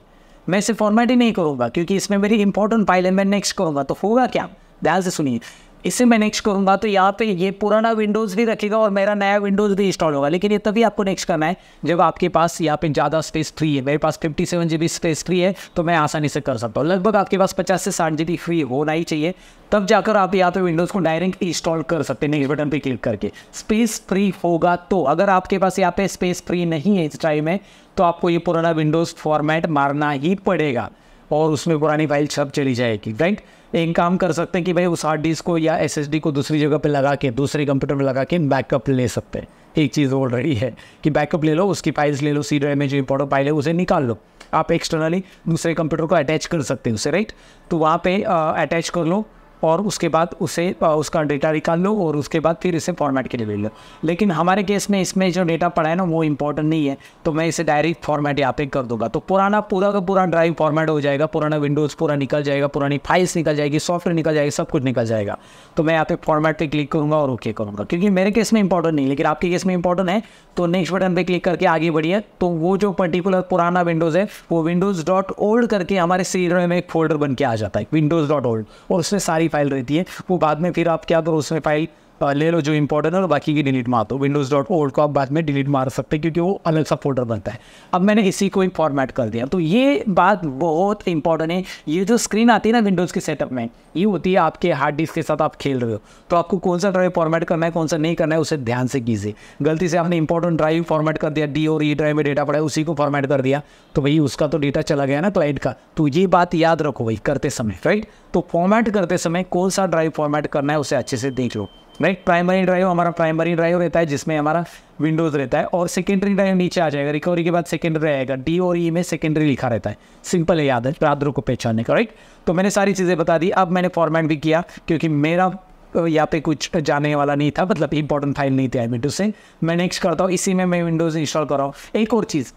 मैं इसे फॉर्मेट ही नहीं करूँगा क्योंकि इसमें मेरी इंपॉर्टेंट फाइल है मैं नेक्स्ट करूँगा तो होगा क्या ध्यान से सुनिए इससे मैं नेक्स्ट करूँगा तो यहाँ पे ये पुराना विंडोज़ भी रखेगा और मेरा नया विंडोज़ भी इंस्टॉल होगा लेकिन ये तभी आपको नेक्स्ट करना है जब आपके पास यहाँ पे ज़्यादा स्पेस फ्री है मेरे पास fifty seven G B space free है तो मैं आसानी से कर सकता हूँ लगभग आपके पास पचास से साठ जी बी फ्री होना ही चाहिए तब जाकर आप यहाँ पे विंडोज़ को डायरेक्ट इंस्टॉल कर सकते हैं नेक्स्ट बटन पर क्लिक करके स्पेस फ्री होगा तो अगर आपके पास यहाँ पे स्पेस फ्री नहीं है इस टाइम में तो आपको ये पुराना विंडोज़ फॉर्मेट मारना ही पड़ेगा और उसमें पुरानी फाइल सब चली जाएगी राइट एक काम कर सकते हैं कि भाई उस हार्ड डिस्क को या एस को दूसरी जगह पर लगा के दूसरे कंप्यूटर में लगा के बैकअप ले सकते हैं एक चीज़ ऑलरेडी है कि बैकअप ले लो उसकी फाइल्स ले लो सी ड्राइव में जो इंपॉर्टेंट फाइल है उसे निकाल लो आप एक्सटर्नली दूसरे कंप्यूटर को अटैच कर सकते हैं उसे राइट तो वहाँ पे अटैच कर लो और उसके बाद उसे उसका डेटा निकाल लो और उसके बाद फिर इसे फॉर्मेट के लिए भेज लो लेकिन हमारे केस में इसमें जो डेटा पड़ा है ना वो इंपॉर्टेंट नहीं है तो मैं इसे डायरेक्ट फॉर्मेट यहाँ पे कर दूंगा तो पुराना पूरा का पूरा ड्राइव फॉर्मेट हो जाएगा पुराना विंडोज़ पूरा निकल जाएगा पुरानी फाइल्स निकल जाएगी सॉफ्टवेयर निकल जाएगी सब कुछ निकल जाएगा तो मैं यहाँ पे फॉर्मेट पर क्लिक करूँगा और ओके करूँगा क्योंकि मेरे केस में इंपॉर्टेंट नहीं लेकिन आपके केस में इंपॉर्टेंट है तो नेक्स्ट बटन पर क्लिक करके आगे बढ़िए तो वो जो पर्टिकुलर पुराना विंडोज़ है वो विंडोज़ डॉट ओल्ड करके हमारे सीरियल में एक फोल्डर बन के आ जाता है विंडोज़ डॉट ओल्ड और उसमें सारी फाइल रहती है वो बाद में फिर आप क्या करो उसमें फाइल ले लो जो इंपॉर्टेंट है और बाकी की डिलीट मार दो विंडोज़ डॉट ओल्ड को आप बाद में डिलीट मार सकते हैं क्योंकि वो अलग सा फोल्डर बनता है अब मैंने इसी को फॉर्मेट कर दिया तो ये बात बहुत इंपॉर्टेंट है ये जो स्क्रीन आती है ना विंडोज़ के सेटअप में ये होती है आपके हार्ड डिस्क के साथ आप खेल रहे हो तो आपको कौन सा ड्राइव फॉर्मेट करना है कौन सा नहीं करना है उसे ध्यान से कीजिए गलती से आपने इंपॉर्टेंट ड्राइव फॉर्मेट कर दिया डी और ई e ड्राइव में डेटा पड़ा है उसी को फॉर्मेट कर दिया तो भाई उसका तो डेटा चला गया ना क्लाइंट का तो ये बात याद रखो भाई करते समय राइट तो फॉर्मेट करते समय कौन सा ड्राइव फॉर्मेट करना है उसे अच्छे से देख लो राइट प्राइमरी ड्राइव हमारा प्राइमरी ड्राइव रहता है जिसमें हमारा विंडोज़ रहता है और सेकेंडरी ड्राइव नीचे आ जाएगा रिकवरी के बाद सेकेंडरी आएगा डी और ई e में सेकेंडरी लिखा रहता है सिंपल है याद है प्राद्रो को पहचानने का राइट तो मैंने सारी चीज़ें बता दी अब मैंने फॉर्मेट भी किया क्योंकि मेरा यहाँ पे कुछ जाने वाला नहीं था मतलब इंपॉर्टेंट फाइल नहीं थी आई से मैं नेक्स्ट करता हूँ इसी में मैं विंडोज़ इंस्टॉल कर रहा हूँ एक और चीज़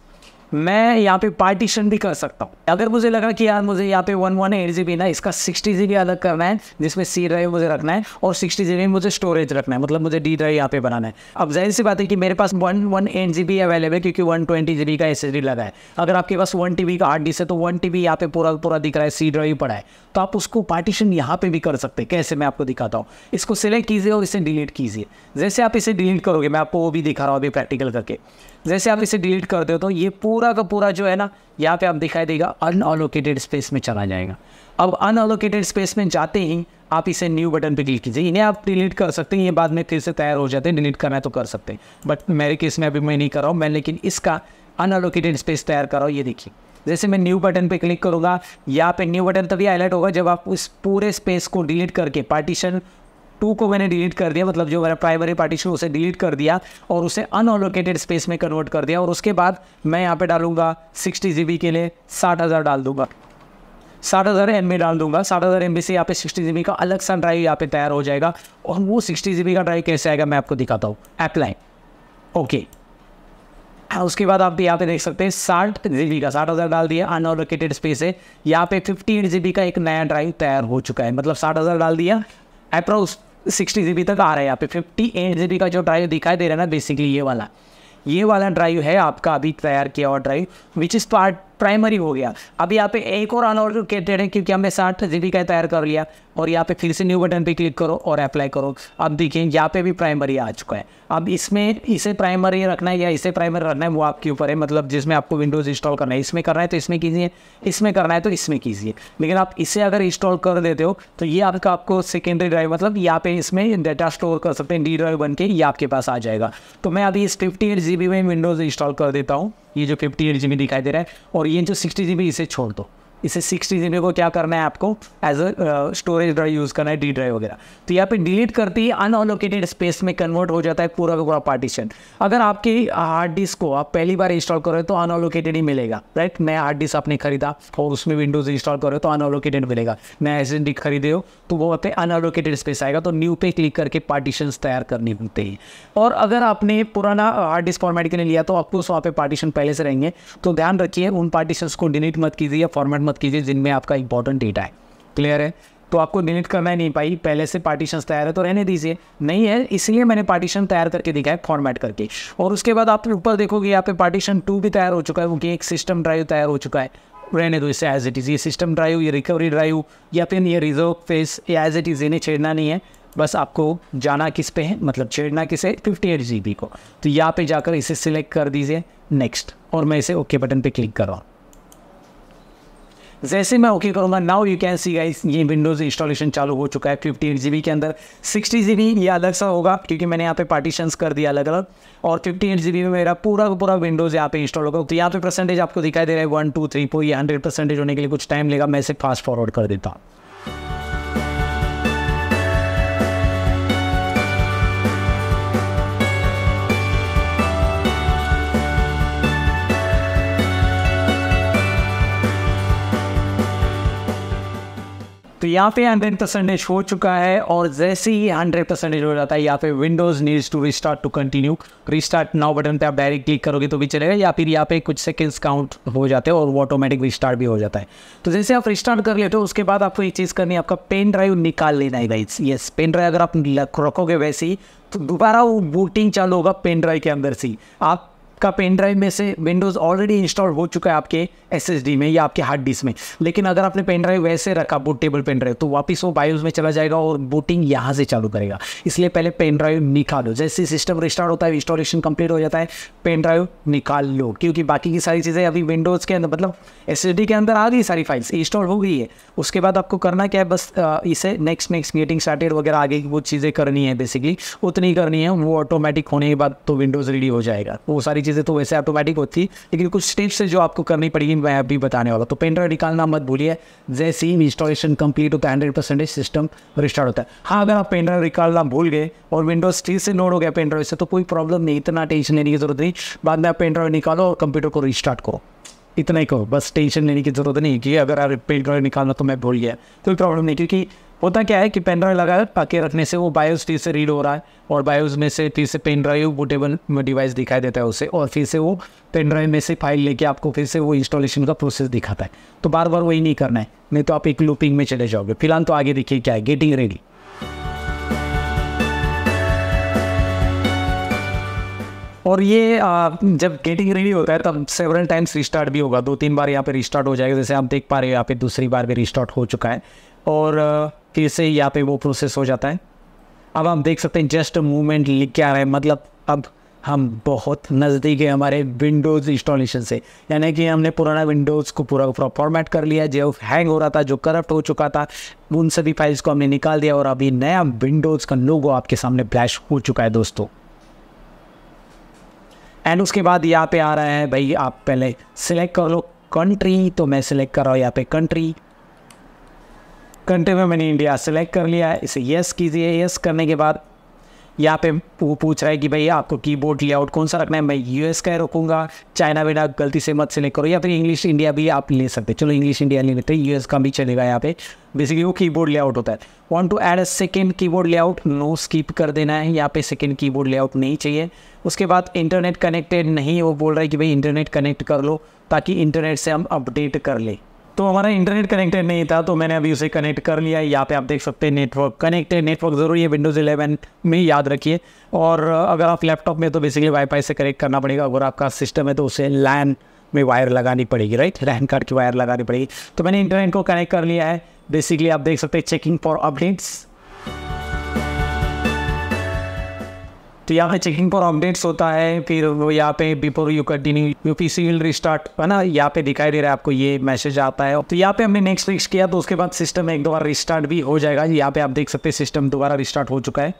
मैं यहाँ पे पार्टीशन भी कर सकता हूँ अगर मुझे लगा कि यार मुझे यहाँ पे one one eight G B ना इसका सिक्सटी जी बी अलग करना है जिसमें सी ड्राइव मुझे रखना है और सिक्सटी जी बी मुझे स्टोरेज रखना है मतलब मुझे डी ड्राइव यहाँ पे बनाना है अब जाहिर सी बात है कि मेरे पास one one eight G B available है क्योंकि वन ट्वेंटी जी बी का एस एस डी लगा है अगर आपके पास वन टी बी का आठ डी से तो वन टी बी यहाँ पे पूरा पूरा दिख रहा है सी ड्राइव पड़ा है तो आप उसको पार्टीशन यहाँ पे भी कर सकते हैं कैसे मैं आपको दिखाता हूँ इसको सिलेक्ट कीजिए और इसे डिलीट कीजिए जैसे आप इसे डिलीट करोगे मैं आपको वो भी दिखा रहा हूँ अभी प्रैक्टिकल करके जैसे आप इसे डिलीट कर हो तो ये पूरा का पूरा जो है ना यहाँ पे आप दिखाई देगा अनअलोकेटेड स्पेस में चला जाएगा अब अनअलोकेटेड स्पेस में जाते ही आप इसे न्यू बटन पे क्लिक कीजिए इन्हें आप डिलीट कर सकते हैं ये बाद में फिर से तैयार हो जाते हैं डिलीट करना है तो कर सकते हैं बट मेरे केस में अभी मैं नहीं कर रहा हूँ मैं लेकिन इसका अनअलोकेटेड स्पेस तैयार कर रहा हूँ ये देखिए जैसे मैं न्यू बटन पे क्लिक करूँगा यहाँ पे न्यू बटन तभी हाईलाइट होगा जब आप उस पूरे स्पेस को डिलीट करके पार्टीशन टू को मैंने डिलीट कर दिया मतलब जो मेरा प्राइमरी पार्टीशन उसे डिलीट कर दिया और उसे अनअलोकेटेड स्पेस में कन्वर्ट कर दिया और उसके बाद मैं यहाँ पे डालूंगा सिक्सटी जी के लिए साठ हज़ार डाल दूंगा साठ हज़ार एम डाल दूंगा साठ हज़ार एम से यहाँ पे सिक्सटी जी का अलग सा ड्राइव यहाँ पे तैयार हो जाएगा और वो सिक्सटी जी का ड्राइव कैसे आएगा मैं आपको दिखाता हूँ अप्लाई हाँ, ओके उसके बाद आप भी यहाँ पे देख सकते हैं साठ जी का साठ हज़ार डाल दिया अनअलोकेटेड स्पेस है यहाँ पे फिफ्टी एट जी का एक नया ड्राइव तैयार हो चुका है मतलब साठ हज़ार डाल दिया अप्रोक्स सिक्सटी जी तक आ रहा है यहाँ पे फिफ्टी एट जी का जो ड्राइव दिखाई दे रहा है ना बेसिकली ये वाला ये वाला ड्राइव है आपका अभी तैयार किया हुआ drive which is part primary हो गया अब यहाँ पे एक और अनऑर्डर कहते है क्योंकि हमने साठ जी का तैयार कर लिया और यहाँ पे फिर से न्यू बटन पे क्लिक करो और अप्लाई करो अब देखिए यहाँ पे भी प्राइमरी आ चुका है अब इसमें इसे प्राइमरी रखना है या इसे प्राइमरी रखना है वो आपके ऊपर है मतलब जिसमें आपको विंडोज़ इंस्टॉल करना है इसमें करना है तो इसमें कीजिए इसमें करना है तो इसमें कीजिए लेकिन आप इसे अगर इंस्टॉल कर देते हो तो ये आपका आपको सेकेंडरी ड्राइव मतलब यहाँ पे इसमें डाटा स्टोर कर सकते हैं डी ड्राइव बन के ये आपके पास आ जाएगा तो मैं अभी इस फिफ्टी एट जी बी में विंडोज़ इंस्टॉल कर देता हूँ ये जो फिफ्टी एट जी बी दिखाई दे रहा है और ये जो सिक्सटी जी बी इसे छोड़ दो इसे सिक्सटी जी को क्या करना है आपको as a storage drive use करना है डी ड्राइव वगैरह तो यहाँ पे डिलीट करते ही अनअलोकेटेड स्पेस में कन्वर्ट हो जाता है पूरा का पूरा पार्टीशन अगर आपकी हार्ड डिस्क को आप पहली बार इंस्टॉल करो तो अनअलोकेटेड ही मिलेगा राइट नया हार्ड डिस्क आपने खरीदा और उसमें विंडोज़ इंस्टॉल करो तो अनअलोकेटेड मिलेगा नया एस एन डी खरीदे हो तो वो होते हैं अनअलोकेटेड स्पेस आएगा तो न्यू पे क्लिक करके पार्टीशन तैयार करनी होते हैं और अगर आपने पुराना हार्ड डिस्क फॉर्मेट के लिए लिया तो आपको वहाँ पे पार्टीशन पहले से रहेंगे तो ध्यान रखिए उन पार्टीशन को डिलीट मत कीजिए फॉर्मेट मत कीजिए जिनमें आपका इंपॉर्टेंट डेटा है क्लियर है तो आपको डिलीट करना ही नहीं पाई पहले से पार्टीशन तैयार है तो रहने दीजिए नहीं है इसलिए मैंने पार्टीशन तैयार करके दिखा है फॉर्मेट करके और उसके बाद आप ऊपर देखोगे यहाँ पे पार्टीशन टू भी तैयार हो चुका है क्योंकि एक सिस्टम ड्राइव तैयार हो चुका है रहने दो इसे एज इट इज़ ये सिस्टम ड्राइव ये रिकवरी ड्राइव या फिर ये रिजर्व फेस या एज इट इज़ इन्हें छेड़ना नहीं है बस आपको जाना किस पे है मतलब छेड़ना किसे फिफ्टी एट जी बी को तो यहाँ पे जाकर इसे सिलेक्ट कर दीजिए नेक्स्ट और मैं इसे ओके बटन पे क्लिक कर रहा हूँ जैसे मैं ओके करूँगा now you can see guys ये विंडोज़ इंस्टॉलेशन चालू हो चुका है फिफ्टी एट जी के अंदर सिक्सटी जी ये अलग सा होगा क्योंकि मैंने यहाँ पे पार्टीशंस कर दिया अलग अलग और फिफ्टी एट जी में मेरा पूरा पूरा विंडोज़ यहाँ पे इंस्टॉल होगा तो यहाँ पे परसेंटेज आपको दिखाई दे रहा है वन टू थ्री फोर ये हंड्रेड परसेंटेज होने के लिए कुछ टाइम लेगा मैं इसे फास्ट फॉरवर्ड कर देता हूँ तो यहाँ पे हंड्रेड परसेंटेज हो चुका है और जैसे ही हंड्रेड परसेंटेज हो जाता है यहाँ पे Windows needs to restart to continue restart now button पे आप डायरेक्ट क्लिक करोगे तो भी चलेगा या फिर यहाँ पे कुछ सेकेंड्स काउंट हो जाते हैं और वो ऑटोमेटिक रिस्टार्ट भी हो जाता है तो जैसे आप रिस्टार्ट कर लेते हो उसके बाद आपको ये चीज़ करनी है आपका पेन ड्राइव निकाल लेना है गाइज येस पेन ड्राइव अगर आप रखोगे वैसे ही तो दोबारा वो बूटिंग चालू होगा पेन ड्राइव के अंदर से आप आपका पेन ड्राइव में से विंडोज़ ऑलरेडी इंस्टॉल हो चुका है आपके एस में या आपके हार्ड डिस्क में लेकिन अगर आपने पेन ड्राइव वैसे रखा बोट टेबल पेन ड्राइव तो वापस वो बायोज में चला जाएगा और बूटिंग यहाँ से चालू करेगा इसलिए पहले पेन ड्राइव निकालो जैसे सिस्टम रिस्टार्ट होता है इंस्टॉलेशन कंप्लीट हो जाता है पेन ड्राइव निकाल लो क्योंकि बाकी की सारी चीज़ें अभी विंडोज़ के अंदर मतलब एस के अंदर आ गई सारी फाइल्स इंस्टॉल हो गई है उसके बाद आपको करना क्या है बस इसे नेक्स्ट नेक्स्ट मीटिंग स्टार्टेड वगैरह आगे की वो चीज़ें करनी है बेसिकली उतनी करनी है वो ऑटोमेटिक होने के बाद तो विंडोज़ रेडी हो जाएगा वो सारी चीज़ें तो वैसे ऑटोमेटिक होती लेकिन कुछ स्टेप्स है जो आपको करनी पड़ेगी मैं अभी बताने वाला तो पेंटर निकालना मत भूलिए जैसे ही इंस्टॉलेशन कंप्लीट होता है हंड्रेड परसेंटेज सिस्टम रिस्टार्ट होता है हाँ अगर आप पेंटर निकालना भूल गए और विंडोज थ्री से लोड हो गया पेंटर से तो कोई प्रॉब्लम नहीं इतना टेंशन लेने की जरूरत नहीं बाद में आप पेंटर निकालो और कंप्यूटर को रिस्टार्ट करो इतना ही कहो बस टेंशन लेने की जरूरत नहीं कि अगर आप पेंटर निकालना तो मैं भूल गया कोई प्रॉब्लम नहीं क्योंकि होता क्या है कि पेन ड्राइव लगा पाके रखने से वो बायोस टी से रीड हो रहा है और बायोस में से टी से पेन ड्राइव बुटेबल डिवाइस दिखाई देता है उसे और फिर से वो पेन ड्राइव में से फाइल लेके आपको फिर से वो इंस्टॉलेशन का प्रोसेस दिखाता है तो बार बार वही नहीं करना है नहीं तो आप एक लूपिंग में चले जाओगे फिलहाल तो आगे देखिए क्या है गेटिंग रेडी और ये आ, जब गेटिंग रेडी होता है तब सेवरल टाइम्स रिस्टार्ट भी होगा दो तीन बार यहाँ पे रिस्टार्ट हो जाएगा जैसे आप देख पा रहे हो यहाँ पे दूसरी बार भी रिस्टार्ट हो चुका है और फिर से यहाँ पे वो प्रोसेस हो जाता है अब हम देख सकते हैं जस्ट मूवमेंट लिख के आ रहा है मतलब अब हम बहुत नज़दीक है हमारे विंडोज़ इंस्टॉलेशन से यानी कि हमने पुराना विंडोज़ को पूरा पूरा फॉर्मेट कर लिया जो हैंग हो रहा था जो करप्ट हो चुका था उन सभी फाइल्स को हमने निकाल दिया और अभी नया विंडोज़ का लोगो आपके सामने फ्लैश हो चुका है दोस्तों एंड उसके बाद यहाँ पे आ रहा है भाई आप पहले सिलेक्ट कर लो कंट्री तो मैं सिलेक्ट कर रहा हूँ यहाँ पे कंट्री घंटे में मैंने इंडिया सेलेक्ट कर लिया है इसे येस कीजिए येस करने के बाद यहाँ पे वो पूछ रहा है कि भाई आपको कीबोर्ड लेआउट कौन सा रखना है मैं एस का रखूँगा चाइना बिना गलती से मत सेलेक्ट करो या फिर इंग्लिश इंडिया भी आप ले सकते चलो इंग्लिश इंडिया ले लेते हैं यू का भी चलेगा यहाँ पे बेसिकली वो कीबोर्ड लेआउट होता है want to add a second board layout no skip कर देना है यहाँ पे सेकेंड कीबोर्ड लेआउट नहीं चाहिए उसके बाद इंटरनेट कनेक्टेड नहीं वो बोल रहा है कि भाई इंटरनेट कनेक्ट कर लो ताकि इंटरनेट से हम अपडेट कर लें तो हमारा इंटरनेट कनेक्टेड नहीं था तो मैंने अभी उसे कनेक्ट कर लिया है यहाँ पे आप देख सकते हैं नेटवर्क कनेक्टेड नेटवर्क ज़रूरी है विंडोज़ 11 में याद रखिए और अगर आप लैपटॉप में तो बेसिकली वाईफाई से कनेक्ट करना पड़ेगा अगर आपका सिस्टम है तो उसे लैन में वायर लगानी पड़ेगी राइट लैन कार्ड की वायर लगानी पड़ेगी तो मैंने इंटरनेट को कनेक्ट कर लिया है बेसिकली आप देख सकते हैं चेकिंग फॉर अपडेट्स तो यहाँ पे चेकिंग फॉर अपडेट्स होता है फिर यहाँ पे before you continue you P C will restart है ना यहाँ पे दिखाई दे रहा है आपको ये मैसेज आता है तो यहाँ पे हमने नेक्स्ट फिक्स किया तो उसके बाद सिस्टम एक दोबारा रिस्टार्ट भी हो जाएगा यहाँ पे आप देख सकते हैं सिस्टम दोबारा रिस्टार्ट हो चुका है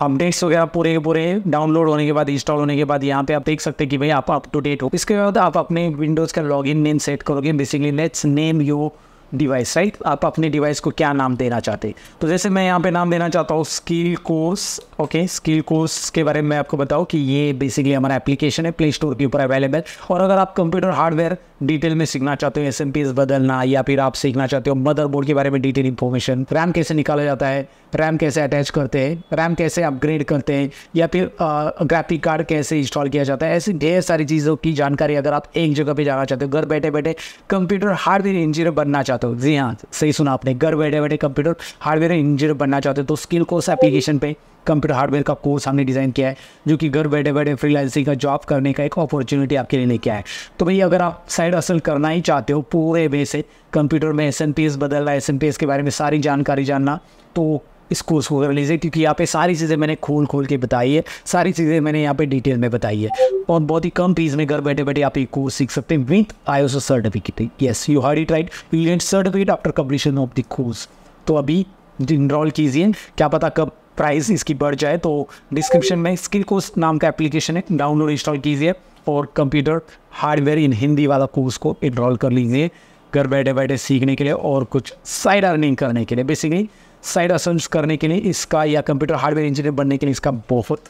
अपडेट्स वगैरह पूरे के पूरे डाउनलोड होने के बाद इंस्टॉल होने के बाद यहाँ पे आप देख सकते हैं कि भाई आप अप टू डेट हो इसके बाद आप अपने विंडोज़ का लॉगिन नेम सेट करोगे basically let's name you device right आप अपने डिवाइस को क्या नाम देना चाहते हैं तो जैसे मैं यहाँ पे नाम देना चाहता हूँ skill course okay skill course के बारे में आपको बताऊँ कि ये बेसिकली हमारा एप्लीकेशन है प्ले स्टोर के ऊपर अवेलेबल और अगर आप कंप्यूटर हार्डवेयर डिटेल में सीखना चाहते हो एस एम पी एस बदलना या फिर आप सीखना चाहते हो मदरबोर्ड के बारे में डिटेल इन्फॉर्मेशन रैम कैसे निकाला जाता है रैम कैसे अटैच करते हैं रैम कैसे अपग्रेड करते हैं या फिर ग्राफिक कार्ड कैसे इंस्टॉल किया जाता है ऐसी ढेर सारी चीज़ों की जानकारी अगर आप एक जगह पर जाना चाहते हो घर बैठे बैठे कंप्यूटर हार्डवेयर इंजीनियर बनना चाहते हो जी हाँ सही सुना आपने घर बैठे बैठे कंप्यूटर हार्डवेयर इंजीनियर बनना चाहते हो तो स्किल कोर्स एप्लीकेशन पर कंप्यूटर हार्डवेयर का कोर्स हमने डिज़ाइन किया है जो कि घर बैठे बैठे फ्रीलांसिंग का जॉब करने का एक अपॉर्चुनिटी आपके लिए लेके आए है तो भैया अगर आप साइड असल करना ही चाहते हो पूरे वे से कंप्यूटर में एस एन पी एस बदलना एस एन पी एस के बारे में सारी जानकारी जानना तो इस कोर्स को कर लीजिए क्योंकि यहाँ पे सारी चीज़ें मैंने खोल खोल के बताई है सारी चीज़ें मैंने यहाँ पे डिटेल में बताई है और बहुत ही कम फीस में घर बैठे बैठे आप ये कोर्स सीख सकते हैं with I certificate yes you heard it right you get certificate after completion of the course तो अभी इनरोल कीजिए क्या पता कब प्राइस इसकी बढ़ जाए तो डिस्क्रिप्शन में स्किल कोर्स नाम का एप्लीकेशन है डाउनलोड इंस्टॉल कीजिए और कंप्यूटर हार्डवेयर इन हिंदी वाला कोर्स को इनरोल कर लीजिए घर बैठे बैठे सीखने के लिए और कुछ साइड अर्निंग करने के लिए बेसिकली साइड असेंस करने के लिए इसका या कंप्यूटर हार्डवेयर इंजीनियर बनने के लिए इसका बहुत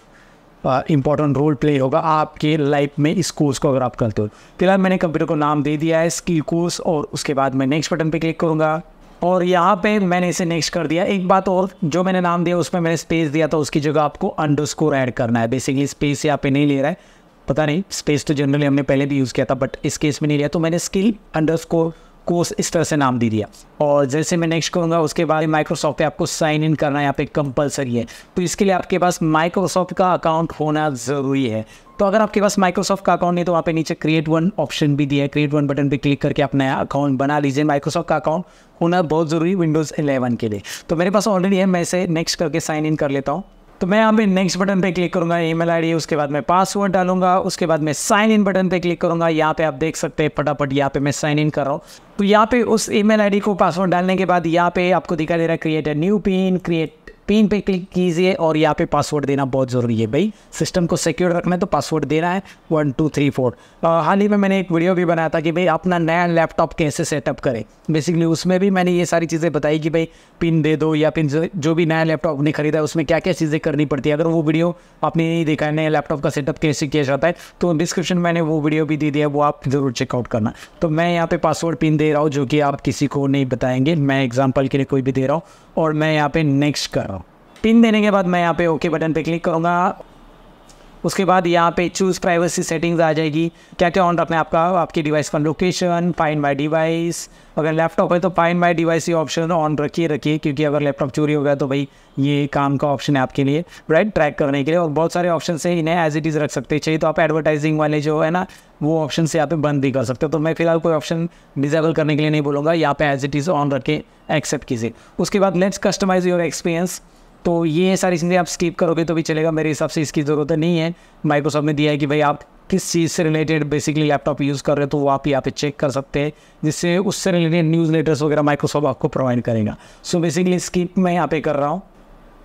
इंपॉर्टेंट रोल प्ले होगा आपके लाइफ में इस कोर्स को अगर आप करते हो फिलहाल मैंने कंप्यूटर को नाम दे दिया है स्किल कोर्स और उसके बाद मैं नेक्स्ट बटन पे क्लिक करूँगा और यहाँ पे मैंने इसे नेक्स्ट कर दिया एक बात और जो मैंने नाम दिया उसमें मैंने स्पेस दिया था तो उसकी जगह आपको अंडर स्कोर ऐड करना है बेसिकली स्पेस यहाँ पे नहीं ले रहा है पता नहीं स्पेस तो जनरली हमने पहले भी यूज़ किया था बट इस केस में नहीं लिया तो मैंने स्किल अंडर स्कोर कोर्स इस तरह से नाम दे दिया और जैसे मैं नेक्स्ट करूँगा उसके बाद माइक्रोसॉफ्ट पे आपको साइन इन करना यहाँ पे कंपलसरी है तो इसके लिए आपके पास माइक्रोसॉफ्ट का अकाउंट होना ज़रूरी है तो अगर आपके पास माइक्रोसॉफ्ट का अकाउंट नहीं तो वहाँ पे नीचे क्रिएट वन ऑप्शन भी दिया है क्रिएट वन बटन पे क्लिक करके आप नया अकाउंट बना लीजिए माइक्रोसॉफ्ट का अकाउंट होना बहुत ज़रूरी विंडोज़ इलेवन के लिए तो मेरे पास ऑलरेडी है मैं इसे नेक्स्ट करके साइन इन कर लेता हूँ तो मैं यहाँ पे नेक्स्ट बटन पे क्लिक करूँगा ईमेल आईडी उसके बाद मैं पासवर्ड डालूंगा उसके बाद मैं साइन इन बटन पे क्लिक करूँगा यहाँ पे आप देख सकते हैं फटाफट यहाँ पे मैं साइन इन कर रहा हूँ तो यहाँ पे उस ईमेल आईडी को पासवर्ड डालने के बाद यहाँ पे आपको दिखा दे रहा है create a new PIN create PIN पे क्लिक कीजिए और यहाँ पे पासवर्ड देना बहुत ज़रूरी है भाई सिस्टम को सिक्योर रखना है तो पासवर्ड देना है वन टू थ्री फोर हाल ही में मैंने एक वीडियो भी बनाया था कि भाई अपना नया लैपटॉप कैसे सेटअप करें बेसिकली उसमें भी मैंने ये सारी चीज़ें बताई कि भाई पिन दे दो या पिन जो भी नया लैपटॉप ने खरीदा है उसमें क्या क्या चीज़ें करनी पड़ती है अगर वो वीडियो आपने नहीं देखा है नया लैपटॉप का सेटअप कैसे किया जाता है तो डिस्क्रिप्शन मैंने वो वीडियो भी दे दिया वो आप ज़रूर चेकआउट करना तो मैं यहाँ पर पासवर्ड पिन दे रहा हूँ जो कि आप किसी को नहीं बताएंगे मैं एग्जाम्पल के लिए कोई भी दे रहा हूँ और मैं यहाँ पे नेक्स्ट कर रहा हूँ पिन देने के बाद मैं यहाँ पे ओके बटन पे क्लिक करूँगा उसके बाद यहाँ पे चूज़ प्राइवेसी सेटिंग्स आ जाएगी क्या क्या ऑन रखना है आपका आपकी डिवाइस का लोकेशन फाइन माई डिवाइस अगर लैपटॉप है तो फाइन माई डिवाइस ये ऑप्शन ऑन रखिए रखिए क्योंकि अगर लैपटॉप चोरी हो गया तो भाई ये काम का ऑप्शन है आपके लिए राइट ट्रैक करने के लिए और बहुत सारे ऑप्शन से इन्हें एज इट इज़ रख सकते चाहिए तो आप एडवर्टाइजिंग वाले जो है ना वो ऑप्शन से यहाँ पे बंद भी कर सकते हो तो मैं फिलहाल कोई ऑप्शन डिजेबल करने के लिए नहीं बोलूँगा यहाँ पे एज इट इज़ ऑन रखे एक्सेप्ट कीजिए उसके बाद लेट्स कस्टमाइज योर एक्सपीरियंस तो ये सारी चीज़ें आप स्कीप करोगे तो भी चलेगा मेरे हिसाब से इसकी ज़रूरत नहीं है माइक्रोसॉफ्ट ने दिया है कि भाई आप किस चीज़ से रिलेटेड बेसिकली लैपटॉप यूज़ कर रहे हो तो वो आप यहाँ पे चेक कर सकते हैं जिससे उससे रिलेटेड न्यूज़ लेटर्स वगैरह माइक्रोसॉफ्ट आपको प्रोवाइड करेगा सो बेसिकली स्कीप मैं यहाँ पे कर रहा हूँ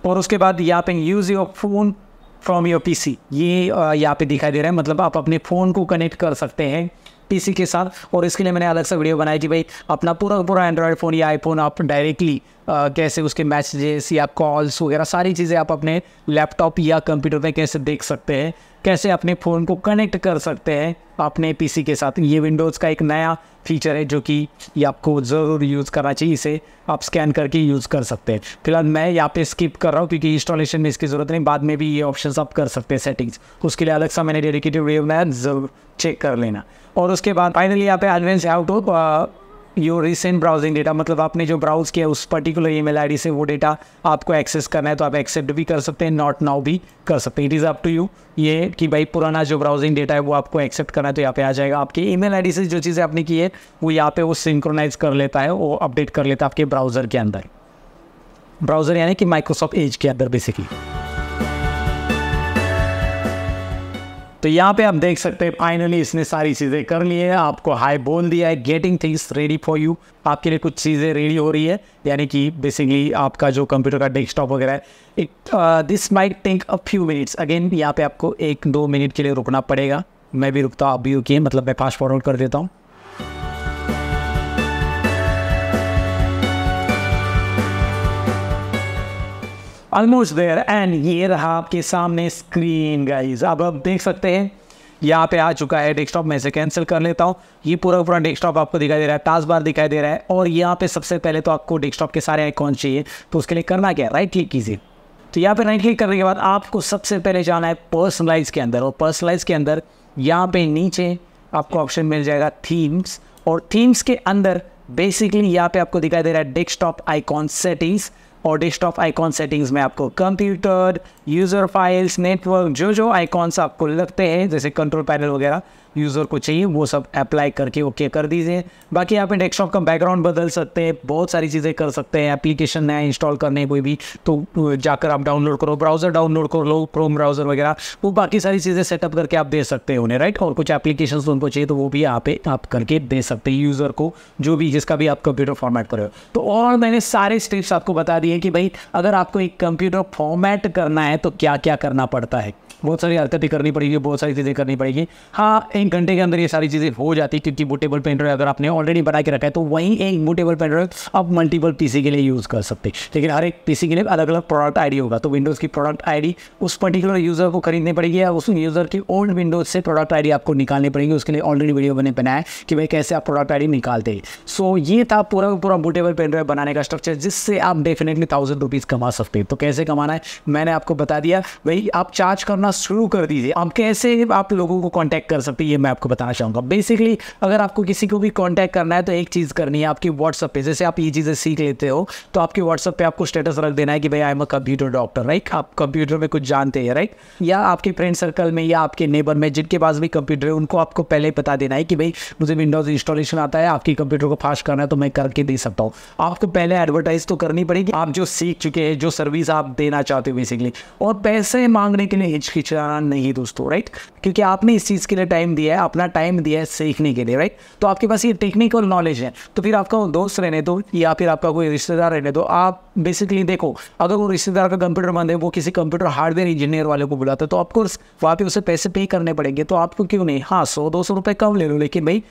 और उसके बाद यहाँ पे use your phone from your P ये यहाँ पे दिखाई दे रहा है मतलब आप अपने फ़ोन को कनेक्ट कर सकते हैं पीसी के साथ और इसके लिए मैंने अलग से वीडियो बनाई कि भाई अपना पूरा पूरा एंड्रॉयड फ़ोन या आईफोन आप डायरेक्टली कैसे उसके मैसेजेस या कॉल्स वगैरह सारी चीज़ें आप अपने लैपटॉप या कंप्यूटर में कैसे देख सकते हैं कैसे अपने फ़ोन को कनेक्ट कर सकते हैं अपने पीसी के साथ ये विंडोज़ का एक नया फीचर है जो कि ये आपको ज़रूर यूज़ करना चाहिए इसे आप स्कैन करके यूज़ कर सकते हैं फिलहाल मैं यहाँ पे स्किप कर रहा हूँ क्योंकि इंस्टॉलेशन में इसकी ज़रूरत नहीं बाद में भी ये ऑप्शन आप कर सकते हैं सेटिंग्स उसके लिए अलग सा मैंने डेडिकेटेड वे बनाया ज़रूर चेक कर लेना और उसके बाद फाइनली यहाँ पे एडवेंस आउट हो योर रिसेंट ब्राउजिंग डेटा मतलब आपने जो ब्राउज़ किया उस पर्टिकुलर ईमेल आईडी से वो डेटा आपको एक्सेस करना है तो आप एक्सेप्ट भी कर सकते हैं नॉट नाउ भी कर सकते हैं it is up to you ये कि भाई पुराना जो ब्राउजिंग डेटा है वो आपको एक्सेप्ट करना है तो यहाँ पे आ जाएगा आपके ई मेल से जो चीज़ें आपने की है वो यहाँ पे वो सिंक्रोनाइज कर लेता है वो अपडेट कर लेता है आपके ब्राउज़र के अंदर ब्राउज़र यानी कि माइक्रोसॉफ्ट एज के अंदर बेसिकली तो यहाँ पे आप देख सकते हैं फाइनली इसने सारी चीज़ें कर ली है आपको हाई बोल दिया है getting things ready for you आपके लिए कुछ चीज़ें रेडी हो रही है यानी कि बेसिकली आपका जो कंप्यूटर का डेस्कटॉप वगैरह है it this might take a few minutes again यहाँ पे आपको एक दो मिनट के लिए रुकना पड़ेगा मैं भी रुकता हूँ आप भी रुकी मतलब मैं फास्ट फॉरवर्ड कर देता हूँ ऑलमोस्ट देयर एंड ये रहा आपके सामने स्क्रीन गाइज अब आप देख सकते हैं यहाँ पे आ चुका है डेस्कटॉप मैं इसे कैंसिल कर लेता हूँ ये पूरा पूरा डेस्कटॉप आपको दिखाई दे रहा है टास्क बार दिखाई दे रहा है और यहाँ पे सबसे पहले तो आपको डेस्कटॉप के सारे आइकॉन चाहिए तो उसके लिए करना क्या है राइट क्लिक कीजिए तो यहाँ पे राइट क्लिक करने के बाद आपको सबसे पहले जाना है पर्सनलाइज के अंदर और पर्सनलाइज के अंदर यहाँ पे नीचे आपको ऑप्शन मिल जाएगा थीम्स और थीम्स के अंदर बेसिकली यहाँ पे आपको दिखाई दे रहा है डेस्कटॉप आइकॉन सेटिंग्स और डेस्कटॉप आइकॉन सेटिंग्स में आपको कंप्यूटर यूज़र फाइल्स नेटवर्क जो जो आइकॉन्स आपको लगते हैं जैसे कंट्रोल पैनल वगैरह यूज़र को चाहिए वो सब अप्लाई करके ओके कर दीजिए बाकी आप डेस्कटॉप का बैकग्राउंड बदल सकते हैं बहुत सारी चीज़ें कर सकते हैं एप्लीकेशन नया इंस्टॉल करने कोई भी तो जाकर आप डाउनलोड करो ब्राउज़र डाउनलोड करो क्रोम ब्राउज़र वगैरह वो बाकी सारी चीज़ें सेटअप करके आप दे सकते हैं उन्हें राइट और कुछ एप्लीकेशन तो उनको चाहिए तो वो भी यहाँ पे आप करके दे सकते हैं यूज़र को जो भी जिसका भी आप कंप्यूटर फॉर्मेट करो तो और मैंने सारे स्टेप्स आपको बता दिए कि भाई अगर आपको एक कंप्यूटर फॉर्मेट करना है तो क्या क्या करना पड़ता है बहुत सारी हरकतें करनी पड़ेगी बहुत सारी चीज़ें करनी पड़ेगी हाँ एक घंटे के अंदर ये सारी चीज़ें हो जाती क्योंकि बुटेबल पेन ड्राइव अगर आपने ऑलरेडी बना के रखा है तो वहीं एक बूटेबल पेन ड्राइव आप मल्टीपल पीसी के लिए यूज़ कर सकते लेकिन हर एक पीसी के लिए अलग अलग प्रोडक्ट आईडी होगा तो विंडोज़ की प्रोडक्ट आईडी उस पर्टिकुलर यूज़र को खरीदनी पड़ेगी या उस यूज़र की ओल्ड विंडोज़ से प्रोडक्ट आईडी आपको निकालनी पड़ेगी उसके लिए ऑलरेडी वीडियो बने बनाया कि भाई कैसे आप प्रोडक्ट आई निकालते हैं सो ये था पूरा पूरा बूटेबल पेन ड्राइव बनाने का स्ट्रक्चर जिससे आप डेफिनेटली थाउजेंड रुपीज़ कमा सकते हैं तो कैसे कमाना है मैंने आपको बता दिया वही आप चार्ज करना करना शुरू कर दीजिए आप कैसे आप लोगों को कॉन्टैक्ट कर सकते हैं ये मैं आपको बताना चाहूँगा बेसिकली अगर आपको किसी को भी कॉन्टैक्ट करना है तो एक चीज़ करनी है आपकी व्हाट्सअप पे जैसे आप ये चीज़ें सीख लेते हो तो आपके व्हाट्सअप पे आपको स्टेटस रख देना है कि भाई I am a computer doctor right आप कंप्यूटर में कुछ जानते हैं राइट या आपके फ्रेंड सर्कल में या आपके नेबर में जिनके पास भी कंप्यूटर है उनको आपको पहले बता देना है कि भाई मुझे विंडोज़ इंस्टॉलेशन आता है आपके कंप्यूटर को फास्ट करना है तो मैं करके दे सकता हूँ आपको पहले एडवर्टाइज तो करनी पड़ेगी आप जो सीख चुके हैं जो सर्विस आप देना चाहते हो बेसिकली और पैसे मांगने के लिए हिचक खिंचाना नहीं दोस्तों राइट क्योंकि आपने इस चीज़ के लिए टाइम दिया है अपना टाइम दिया है सीखने के लिए राइट तो आपके पास ये टेक्निकल नॉलेज है तो फिर आपका दोस्त रहने दो या फिर आपका कोई रिश्तेदार रहने दो आप बेसिकली देखो अगर वो रिश्तेदार का कंप्यूटर बंद है वो किसी कंप्यूटर हार्डवेयर इंजीनियर वाले को बुलाते तो ऑफकोर्स वहाँ पर उसे पैसे पे करने पड़ेंगे तो आपको क्यों नहीं हाँ सौ दो सौ रुपये कम ले लो लेकिन भाई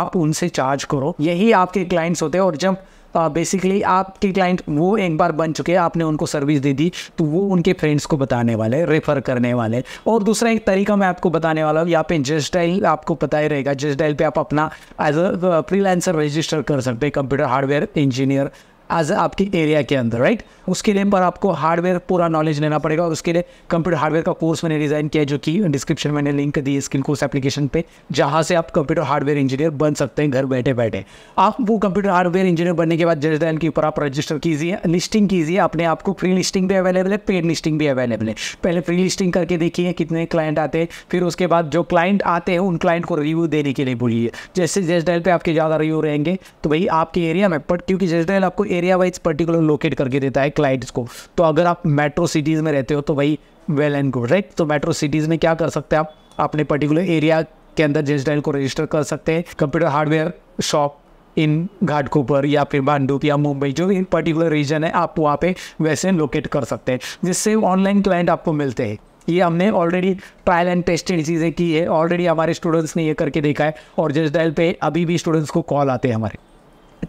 आप उनसे चार्ज करो यही आपके क्लाइंट्स होते हैं और जब बेसिकली uh, आपके क्लाइंट वो एक बार बन चुके हैं आपने उनको सर्विस दे दी तो वो उनके फ्रेंड्स को बताने वाले रेफ़र करने वाले और दूसरा एक तरीका मैं आपको बताने वाला हूँ यहाँ पे जस्ट डाइल आपको पता ही रहेगा जस्ट डाइल पे आप अपना एज अ फ्रीलांसर रजिस्टर कर सकते हैं कंप्यूटर हार्डवेयर इंजीनियर एज आपके एरिया के अंदर राइट उसके लिए पर आपको हार्डवेयर पूरा नॉलेज लेना पड़ेगा और उसके लिए कंप्यूटर हार्डवेयर का कोर्स मैंने डिज़ाइन किया जो कि डिस्क्रिप्शन मैंने लिंक दी स्किल कोर्स एप्लीकेशन पे जहां से आप कंप्यूटर हार्डवेयर इंजीनियर बन सकते हैं घर बैठे बैठे आप वो कंप्यूटर हार्डवेयर इंजीनियर बनने के बाद जजदान के ऊपर आप रजिस्टर कीजिए लिस्टिंग कीजिए अपने आपको फ्री लिस्टिंग भी अवेलेबल है पेड लिस्टिंग भी अवेलेबल है पहले फ्री लिस्टिंग करके देखिए कितने क्लाइंट आते हैं फिर उसके बाद जो क्लाइंट आते हैं उन क्लाइंट को रिव्यू देने के लिए बोलिए जैसे जेस डायल पे आपके ज़्यादा रिव्यू रहेंगे तो भाई आपके एरिया में बट क्योंकि जेस डायल आपको एरिया वाइज पर्टिकुलर लोकेट करके देता है क्लाइंट्स को तो अगर आप मेट्रो सिटीज़ में रहते हो तो वही वेल एंड गुड राइट तो मेट्रो सिटीज़ में क्या कर सकते हैं आप अपने पर्टिकुलर एरिया के अंदर जेंसडाइल को रजिस्टर कर सकते हैं computer hardware shop in Ghatkopar या फिर भांडूप या मुंबई जो इन पर्टिकुलर रीजन है आप वहाँ पे वैसे लोकेट कर सकते हैं जिससे ऑनलाइन क्लाइंट आपको मिलते हैं ये हमने ऑलरेडी ट्रायल एंड टेस्टेड चीज़ें की है ऑलरेडी हमारे स्टूडेंट्स ने ये करके देखा है और जिस डायल पे अभी भी स्टूडेंट्स को कॉल आते हैं हमारे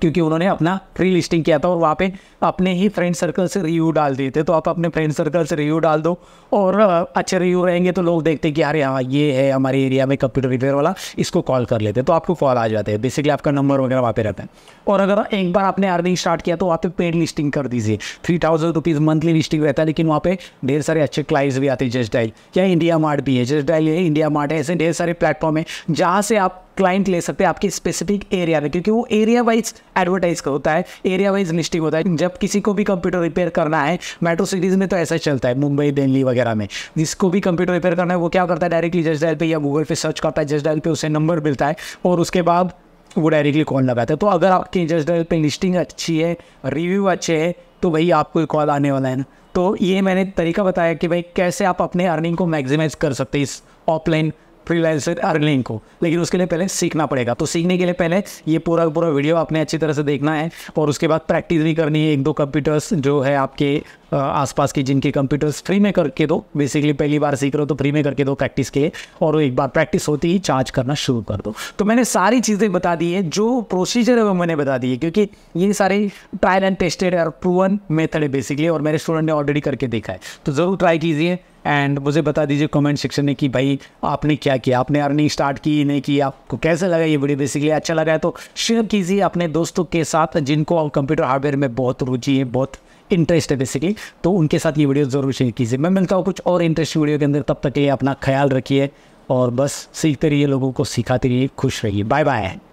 क्योंकि उन्होंने अपना प्री लिस्टिंग किया था और वहाँ पे अपने ही फ्रेंड सर्कल से रिव्यू डाल दिए थे तो आप अपने फ्रेंड सर्कल से रिव्यू डाल दो और अच्छे रिव्यू रहेंगे तो लोग देखते हैं कि अरे हाँ ये है हमारे एरिया में कंप्यूटर रिपेयर वाला इसको कॉल कर लेते तो आपको कॉल आ जाते हैं बेसिकली आपका नंबर वगैरह वहाँ पे रहता है और अगर एक बार आपने अर्निंग स्टार्ट किया तो वहाँ पर पेड लिस्टिंग कर दीजिए three thousand rupees monthly listing रहता है लेकिन वहाँ पे ढेर सारे अच्छे क्लाइंट्स भी आते हैं जस्ट डाइल या इंडिया मार्ट भी है जस्ट डाइल है इंडिया मार्ट है ऐसे ढेर सारे प्लेटफॉर्म है जहाँ से आप क्लाइंट ले सकते हैं आपके स्पेसिफिक एरिया में क्योंकि वो एरिया वाइज एडवर्टाइज होता है एरिया वाइज लिस्टिंग होता है जब किसी को भी कंप्यूटर रिपेयर करना है मेट्रो सिटीज़ में तो ऐसा चलता है मुंबई दिल्ली वगैरह में जिसको भी कंप्यूटर रिपेयर करना है वो क्या करता है डायरेक्टली जस्ट डायल पे या गूगल पे सर्च करता है जस्ट डायल पे उसे नंबर मिलता है और उसके बाद वो डायरेक्टली कॉल लगाता है तो अगर आपके जस्ट डायल पे लिस्टिंग अच्छी है रिव्यू अच्छे हैं तो भाई आपको कॉल आने वाला है ना तो ये मैंने तरीका बताया कि भाई कैसे आप अपने अर्निंग को मैक्सिमाइज कर सकते हैं इस ऑफलाइन फ्रीलांसर अर्निंग को लेकिन उसके लिए पहले सीखना पड़ेगा तो सीखने के लिए पहले ये पूरा पूरा वीडियो आपने अच्छी तरह से देखना है और उसके बाद प्रैक्टिस भी करनी है एक दो कंप्यूटर्स जो है आपके आसपास के जिनके कंप्यूटर्स फ्री में करके दो बेसिकली पहली बार सीख रहे हो तो फ्री में करके दो प्रैक्टिस के और एक बार प्रैक्टिस होती ही चार्ज करना शुरू कर दो तो मैंने सारी चीज़ें बता दी है जो प्रोसीजर है वो मैंने बता दी है क्योंकि ये सारे ट्रायल एंड टेस्टेड और प्रूवन मेथड है बेसिकली और मेरे स्टूडेंट ने ऑलरेडी करके देखा है तो ज़रूर ट्राई कीजिए एंड मुझे बता दीजिए कमेंट सेक्शन में कि भाई आपने क्या किया आपने अर्निंग स्टार्ट की नहीं की आपको कैसा लगा ये वीडियो बेसिकली अच्छा लगा है तो शेयर कीजिए अपने दोस्तों के साथ जिनको कंप्यूटर हार्डवेयर में बहुत रुचि है बहुत इंटरेस्ट है बेसिकली तो उनके साथ ये वीडियो ज़रूर शेयर कीजिए मैं मिलता हूँ कुछ और इंटरेस्टिंग वीडियो के अंदर तब तक ये अपना ख्याल रखिए और बस सीखते रहिए लोगों को सिखाते रहिए खुश रहिए बाय बाय